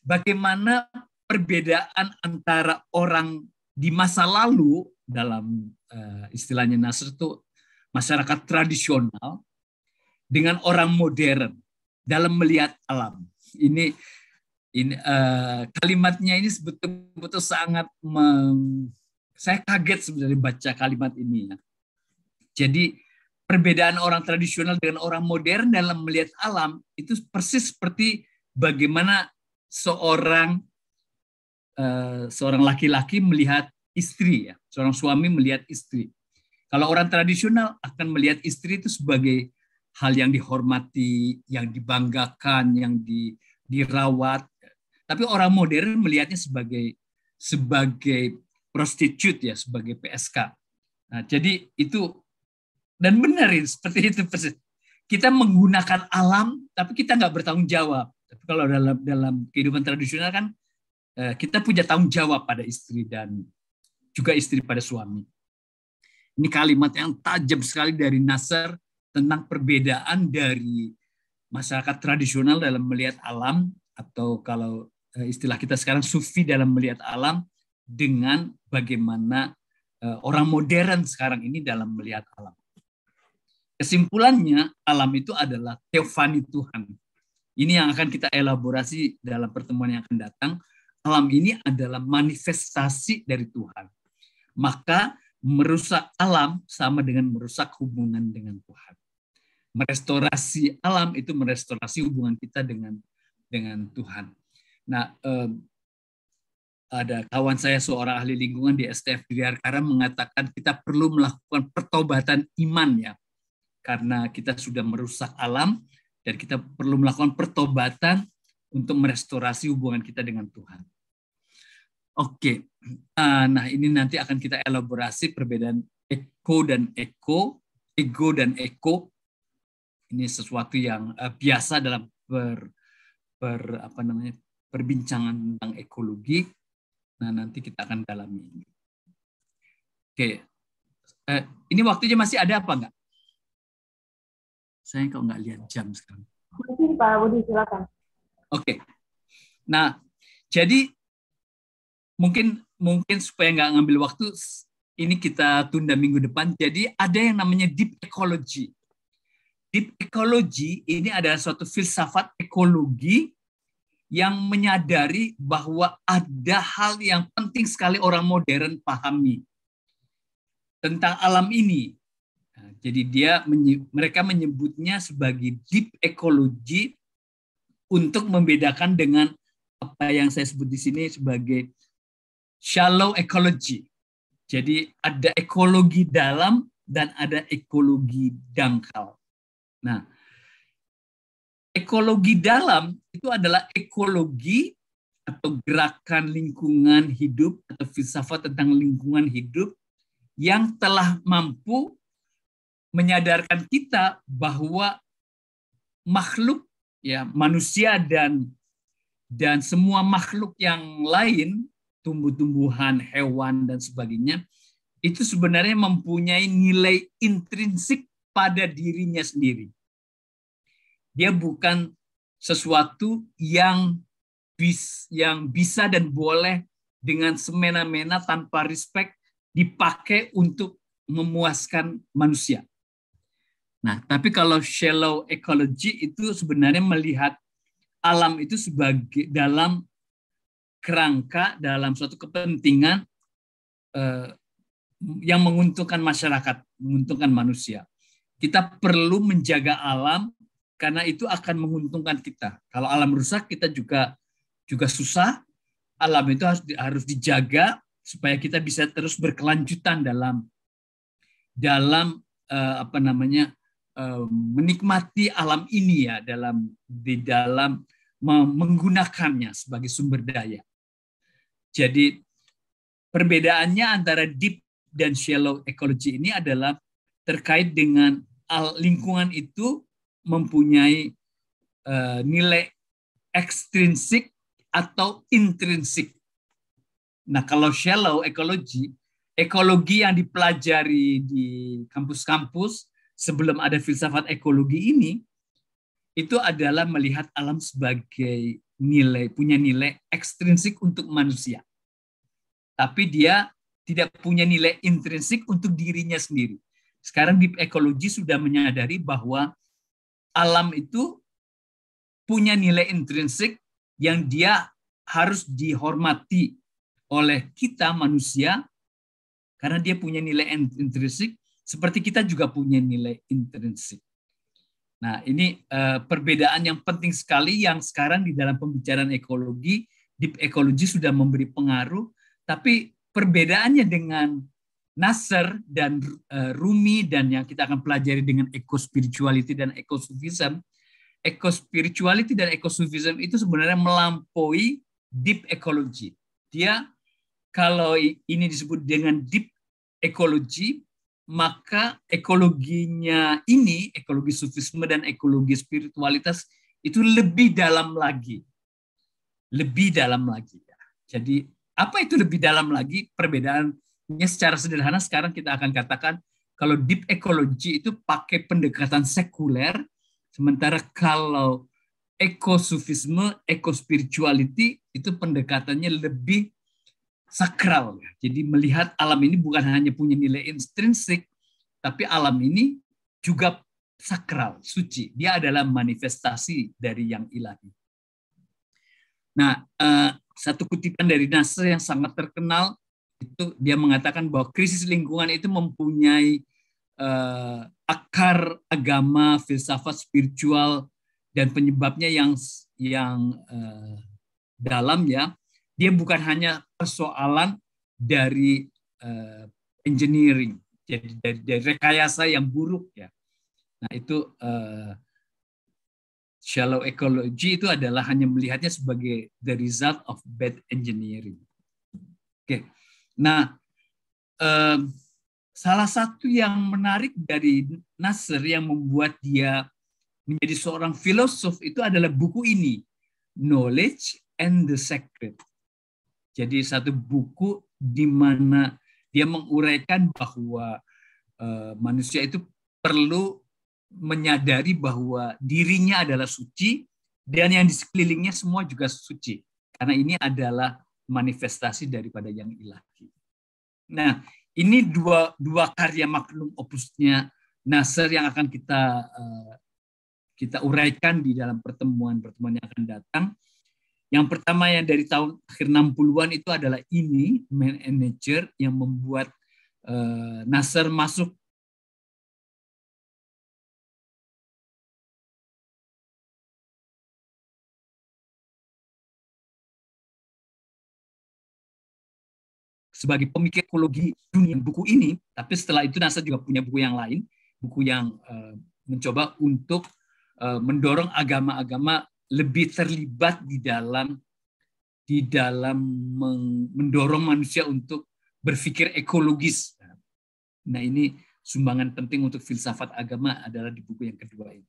bagaimana perbedaan antara orang di masa lalu dalam uh, istilahnya Nasr itu masyarakat tradisional dengan orang modern dalam melihat alam. Ini ini uh, kalimatnya ini betul-betul sangat meng, saya kaget sebenarnya baca kalimat ini ya. Jadi perbedaan orang tradisional dengan orang modern dalam melihat alam itu persis seperti bagaimana seorang Eh, seorang laki-laki melihat istri ya, seorang suami melihat istri. Kalau orang tradisional akan melihat istri itu sebagai hal yang dihormati, yang dibanggakan, yang di, dirawat. Tapi orang modern melihatnya sebagai sebagai prostitut ya, sebagai PSK. Nah, jadi itu dan benar seperti itu Kita menggunakan alam, tapi kita nggak bertanggung jawab. Tapi kalau dalam dalam kehidupan tradisional kan Eh, kita punya tanggung jawab pada istri dan juga istri pada suami. Ini kalimat yang tajam sekali dari Nasr tentang perbedaan dari masyarakat tradisional dalam melihat alam atau kalau eh, istilah kita sekarang sufi dalam melihat alam dengan bagaimana eh, orang modern sekarang ini dalam melihat alam. Kesimpulannya alam itu adalah teofani Tuhan. Ini yang akan kita elaborasi dalam pertemuan yang akan datang alam ini adalah manifestasi dari Tuhan. Maka merusak alam sama dengan merusak hubungan dengan Tuhan. Merestorasi alam itu merestorasi hubungan kita dengan dengan Tuhan. Nah, um, ada kawan saya seorang ahli lingkungan di STF Karena mengatakan kita perlu melakukan pertobatan iman ya. Karena kita sudah merusak alam dan kita perlu melakukan pertobatan untuk merestorasi hubungan kita dengan Tuhan. Oke, eh, nah ini nanti akan kita elaborasi perbedaan eko dan eko, ego dan eko. Ini sesuatu yang eh, biasa dalam per, per apa namanya perbincangan tentang ekologi. Nah nanti kita akan dalami ini. Oke, eh, ini waktunya masih ada apa enggak? Saya kok nggak lihat jam sekarang. Mungkin Pak Budi silakan. Oke. Okay. Nah, jadi mungkin mungkin supaya nggak ngambil waktu ini kita tunda minggu depan. Jadi ada yang namanya deep ecology. Deep ecology ini adalah suatu filsafat ekologi yang menyadari bahwa ada hal yang penting sekali orang modern pahami tentang alam ini. Nah, jadi dia mereka menyebutnya sebagai deep ecology untuk membedakan dengan apa yang saya sebut di sini sebagai shallow ecology. Jadi ada ekologi dalam dan ada ekologi dangkal. Nah, ekologi dalam itu adalah ekologi atau gerakan lingkungan hidup atau filsafat tentang lingkungan hidup yang telah mampu menyadarkan kita bahwa makhluk ya manusia dan dan semua makhluk yang lain tumbuh-tumbuhan hewan dan sebagainya itu sebenarnya mempunyai nilai intrinsik pada dirinya sendiri dia bukan sesuatu yang bis yang bisa dan boleh dengan semena-mena tanpa respect dipakai untuk memuaskan manusia Nah, tapi kalau shallow ecology itu sebenarnya melihat alam itu sebagai dalam kerangka dalam suatu kepentingan eh, yang menguntungkan masyarakat, menguntungkan manusia. Kita perlu menjaga alam karena itu akan menguntungkan kita. Kalau alam rusak kita juga juga susah. Alam itu harus harus dijaga supaya kita bisa terus berkelanjutan dalam dalam eh, apa namanya Eh, menikmati alam ini ya dalam di dalam menggunakannya sebagai sumber daya. Jadi perbedaannya antara deep dan shallow ecology ini adalah terkait dengan lingkungan itu mempunyai eh, nilai ekstrinsik atau intrinsik. Nah, kalau shallow ecology, ekologi yang dipelajari di kampus-kampus sebelum ada filsafat ekologi ini itu adalah melihat alam sebagai nilai punya nilai ekstrinsik untuk manusia. Tapi dia tidak punya nilai intrinsik untuk dirinya sendiri. Sekarang di ekologi sudah menyadari bahwa alam itu punya nilai intrinsik yang dia harus dihormati oleh kita manusia karena dia punya nilai intrinsik seperti kita juga punya nilai intrinsik. Nah, ini uh, perbedaan yang penting sekali yang sekarang di dalam pembicaraan ekologi, deep ekologi sudah memberi pengaruh, tapi perbedaannya dengan Nasser dan uh, Rumi dan yang kita akan pelajari dengan eco spirituality dan eco spirituality dan ekosufism itu sebenarnya melampaui deep ekologi. Dia kalau ini disebut dengan deep ekologi, maka ekologinya ini, ekologi sufisme dan ekologi spiritualitas itu lebih dalam lagi. Lebih dalam lagi. Ya. Jadi apa itu lebih dalam lagi? Perbedaannya secara sederhana sekarang kita akan katakan kalau deep ecology itu pakai pendekatan sekuler, sementara kalau ekosufisme, ekospirituality itu pendekatannya lebih sakral. Ya. Jadi melihat alam ini bukan hanya punya nilai intrinsik, tapi alam ini juga sakral, suci. Dia adalah manifestasi dari yang ilahi. Nah, eh, satu kutipan dari Nasr yang sangat terkenal itu dia mengatakan bahwa krisis lingkungan itu mempunyai eh, akar agama, filsafat spiritual dan penyebabnya yang yang eh, dalam ya dia bukan hanya persoalan dari uh, engineering, jadi dari, dari rekayasa yang buruk ya. Nah itu uh, shallow ecology itu adalah hanya melihatnya sebagai the result of bad engineering. Oke, okay. nah uh, salah satu yang menarik dari Nasser yang membuat dia menjadi seorang filosof itu adalah buku ini, Knowledge and the Sacred. Jadi satu buku di mana dia menguraikan bahwa e, manusia itu perlu menyadari bahwa dirinya adalah suci dan yang di sekelilingnya semua juga suci karena ini adalah manifestasi daripada yang ilahi. Nah, ini dua dua karya maklum opusnya Nasr yang akan kita uh, kita uraikan di dalam pertemuan-pertemuan yang akan datang yang pertama yang dari tahun akhir 60-an itu adalah ini, Man and Nature, yang membuat uh, Nasser masuk sebagai pemikir ekologi dunia buku ini, tapi setelah itu Nasser juga punya buku yang lain, buku yang uh, mencoba untuk eh, mendorong agama-agama lebih terlibat di dalam di dalam mendorong manusia untuk berpikir ekologis. Nah, ini sumbangan penting untuk filsafat agama adalah di buku yang kedua ini.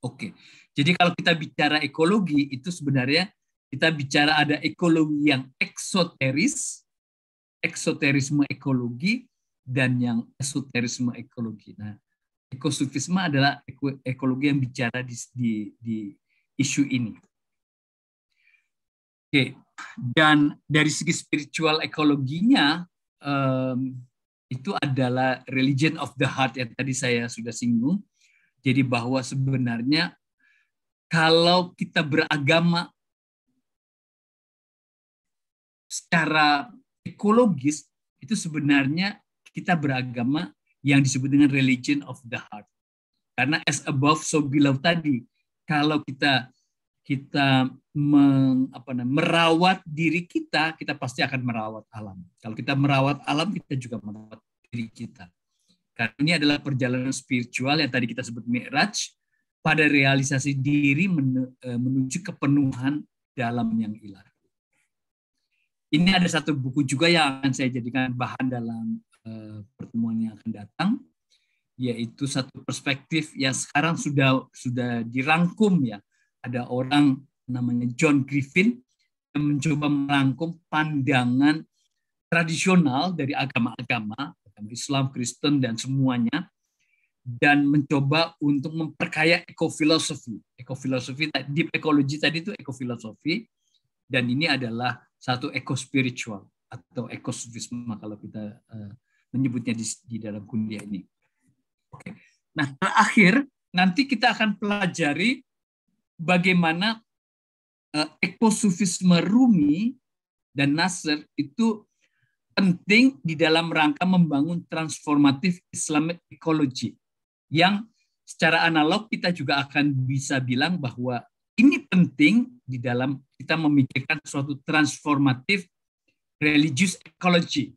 Oke. Jadi kalau kita bicara ekologi itu sebenarnya kita bicara ada ekologi yang eksoteris, eksoterisme ekologi dan yang esoterisme ekologi. Nah, ekosufisme adalah ekologi yang bicara di di di isu ini. Oke, dan dari segi spiritual ekologinya um, itu adalah religion of the heart yang tadi saya sudah singgung. Jadi bahwa sebenarnya kalau kita beragama secara ekologis itu sebenarnya kita beragama yang disebut dengan religion of the heart. Karena as above so below tadi, kalau kita kita meng, apa namanya, merawat diri kita, kita pasti akan merawat alam. Kalau kita merawat alam, kita juga merawat diri kita. Karena ini adalah perjalanan spiritual yang tadi kita sebut mi'raj, pada realisasi diri eh, menuju kepenuhan dalam yang ilahi. Ini ada satu buku juga yang akan saya jadikan bahan dalam eh, pertemuan yang akan datang yaitu satu perspektif yang sekarang sudah sudah dirangkum ya. Ada orang namanya John Griffin yang mencoba merangkum pandangan tradisional dari agama-agama, Islam, Kristen dan semuanya dan mencoba untuk memperkaya ekofilosofi. Ekofilosofi deep ekologi tadi itu ekofilosofi dan ini adalah satu ekospiritual atau ekosofisme kalau kita eh, menyebutnya di, di dalam kuliah ini. Oke. Nah, terakhir nanti kita akan pelajari bagaimana eh, ekosufisme Rumi dan Nasr itu penting di dalam rangka membangun transformatif Islamic ecology yang secara analog kita juga akan bisa bilang bahwa ini penting di dalam kita memikirkan suatu transformatif religious ecology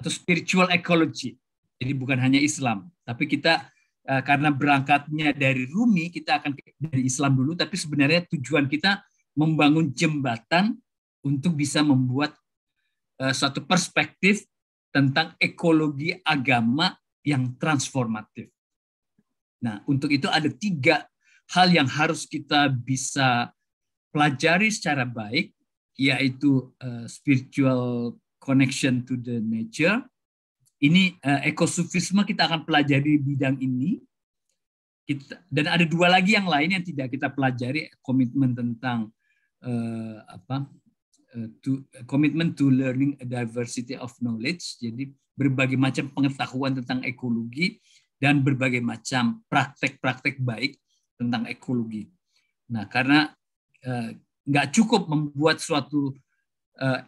atau spiritual ecology. Jadi bukan hanya Islam. Tapi kita eh, karena berangkatnya dari Rumi, kita akan dari Islam dulu, tapi sebenarnya tujuan kita membangun jembatan untuk bisa membuat eh, suatu perspektif tentang ekologi agama yang transformatif. Nah, untuk itu ada tiga hal yang harus kita bisa pelajari secara baik, yaitu uh, spiritual connection to the nature, ini uh, ekosufisme kita akan pelajari bidang ini. Kita, dan ada dua lagi yang lain yang tidak kita pelajari komitmen tentang uh, apa uh, to, commitment to learning a diversity of knowledge. Jadi berbagai macam pengetahuan tentang ekologi dan berbagai macam praktek-praktek baik tentang ekologi. Nah, karena nggak uh, cukup membuat suatu uh,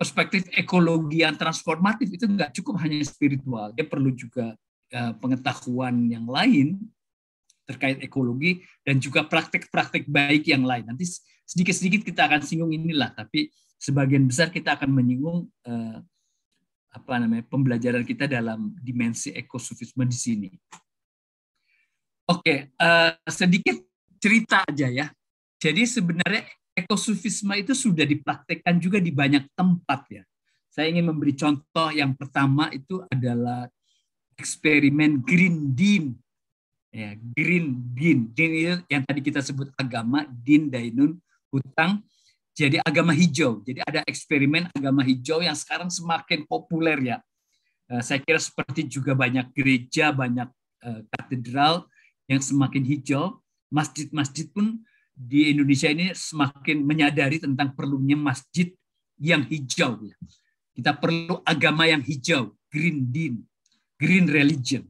perspektif ekologi yang transformatif itu nggak cukup hanya spiritual, dia perlu juga eh, pengetahuan yang lain terkait ekologi dan juga praktik-praktik baik yang lain. Nanti sedikit-sedikit kita akan singgung inilah, tapi sebagian besar kita akan menyinggung eh, apa namanya pembelajaran kita dalam dimensi ekosufisme di sini. Oke, eh, sedikit cerita aja ya. Jadi sebenarnya ekosufisme itu sudah dipraktekkan juga di banyak tempat ya. Saya ingin memberi contoh yang pertama itu adalah eksperimen Green Dean. Ya, green Dean. Dean itu yang tadi kita sebut agama, Din, Dainun, hutang. Jadi agama hijau. Jadi ada eksperimen agama hijau yang sekarang semakin populer ya. Eh, saya kira seperti juga banyak gereja, banyak eh, katedral yang semakin hijau. Masjid-masjid pun di Indonesia ini semakin menyadari tentang perlunya masjid yang hijau. Ya. Kita perlu agama yang hijau, green din, green religion.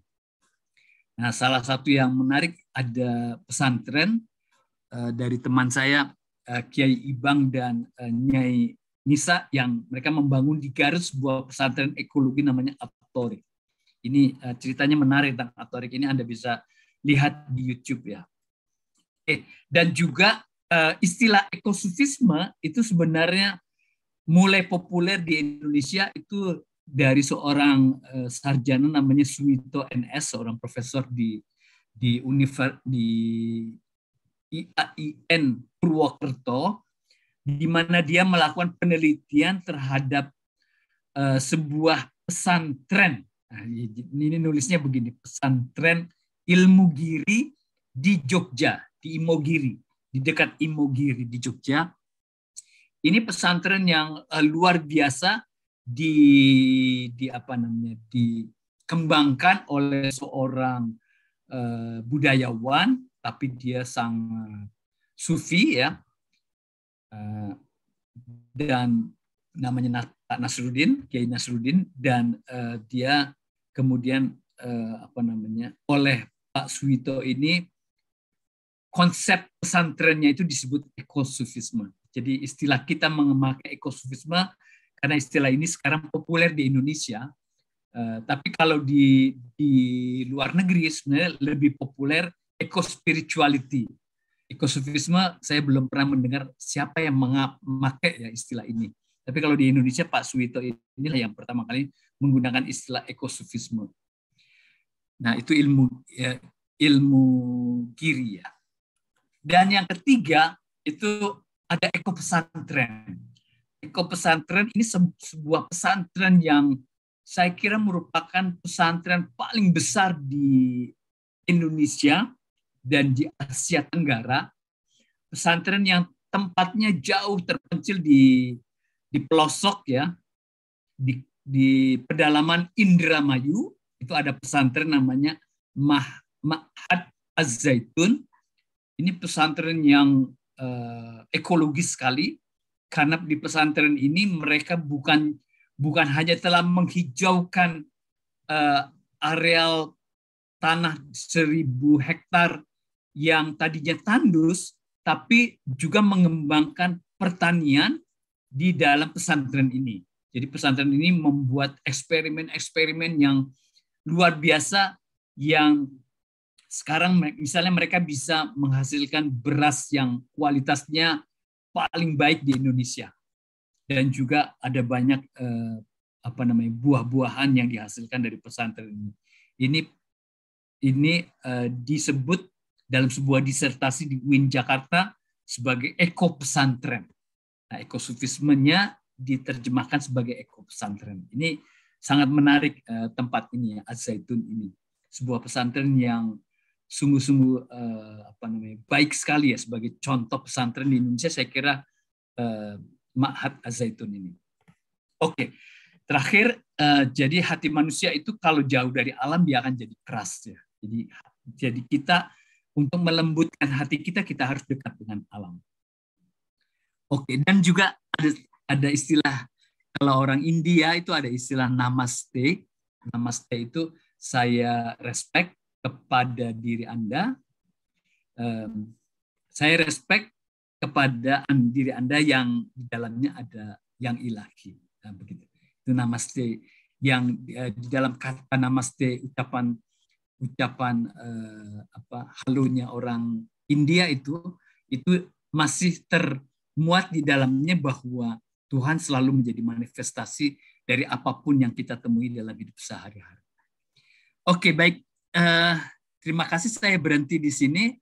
Nah, salah satu yang menarik ada pesantren uh, dari teman saya uh, Kiai Ibang dan uh, Nyai Nisa yang mereka membangun di Garut sebuah pesantren ekologi namanya Atorik. Ini uh, ceritanya menarik tentang Atorik ini Anda bisa lihat di YouTube ya. Dan juga uh, istilah ekosufisme itu sebenarnya mulai populer di Indonesia itu dari seorang uh, sarjana namanya Suwito NS, seorang profesor di di Univer di IAIN Purwokerto, di mana dia melakukan penelitian terhadap uh, sebuah pesantren. Nah, ini nulisnya begini, pesantren ilmu giri di Jogja di Imogiri, di dekat Imogiri di Jogja. Ini pesantren yang eh, luar biasa di di apa namanya dikembangkan oleh seorang uh, budayawan tapi dia sangat sufi ya uh, dan namanya Nasrudin, Kiai Nasrudin, dan uh, dia kemudian uh, apa namanya oleh Pak Suwito ini konsep pesantrennya itu disebut ekosufisme. Jadi istilah kita mengemakai ekosufisme karena istilah ini sekarang populer di Indonesia. Uh, tapi kalau di, di luar negeri sebenarnya lebih populer ekospirituality. Ekosufisme saya belum pernah mendengar siapa yang memakai ya istilah ini. Tapi kalau di Indonesia Pak Suwito inilah yang pertama kali menggunakan istilah ekosufisme. Nah, itu ilmu ya, ilmu kiri ya. Dan yang ketiga itu ada eko pesantren. Eko pesantren ini sebuah pesantren yang saya kira merupakan pesantren paling besar di Indonesia dan di Asia Tenggara. Pesantren yang tempatnya jauh terpencil di di pelosok ya, di, di pedalaman Indramayu itu ada pesantren namanya Mahat Az-Zaitun ini pesantren yang uh, ekologis sekali karena di pesantren ini mereka bukan bukan hanya telah menghijaukan uh, areal tanah seribu hektar yang tadinya tandus, tapi juga mengembangkan pertanian di dalam pesantren ini. Jadi pesantren ini membuat eksperimen-eksperimen yang luar biasa yang sekarang misalnya mereka bisa menghasilkan beras yang kualitasnya paling baik di Indonesia. Dan juga ada banyak eh, apa namanya buah-buahan yang dihasilkan dari pesantren ini. Ini ini eh, disebut dalam sebuah disertasi di UIN Jakarta sebagai eko pesantren. Nah, ekosufismenya diterjemahkan sebagai eko pesantren. Ini sangat menarik eh, tempat ini ya, Az Zaitun ini. Sebuah pesantren yang sungguh-sungguh eh, apa namanya baik sekali ya sebagai contoh pesantren di Indonesia saya kira eh, Ma'had ini. Oke. Terakhir eh, jadi hati manusia itu kalau jauh dari alam dia akan jadi keras ya. Jadi jadi kita untuk melembutkan hati kita kita harus dekat dengan alam. Oke, dan juga ada ada istilah kalau orang India itu ada istilah namaste. Namaste itu saya respect kepada diri Anda. Um, saya respect kepada diri Anda yang di dalamnya ada yang ilahi. Nah, begitu. Itu namaste yang uh, di dalam kata namaste ucapan ucapan uh, apa halunya orang India itu itu masih termuat di dalamnya bahwa Tuhan selalu menjadi manifestasi dari apapun yang kita temui dalam hidup sehari-hari. Oke, baik Eh, terima kasih saya berhenti di sini.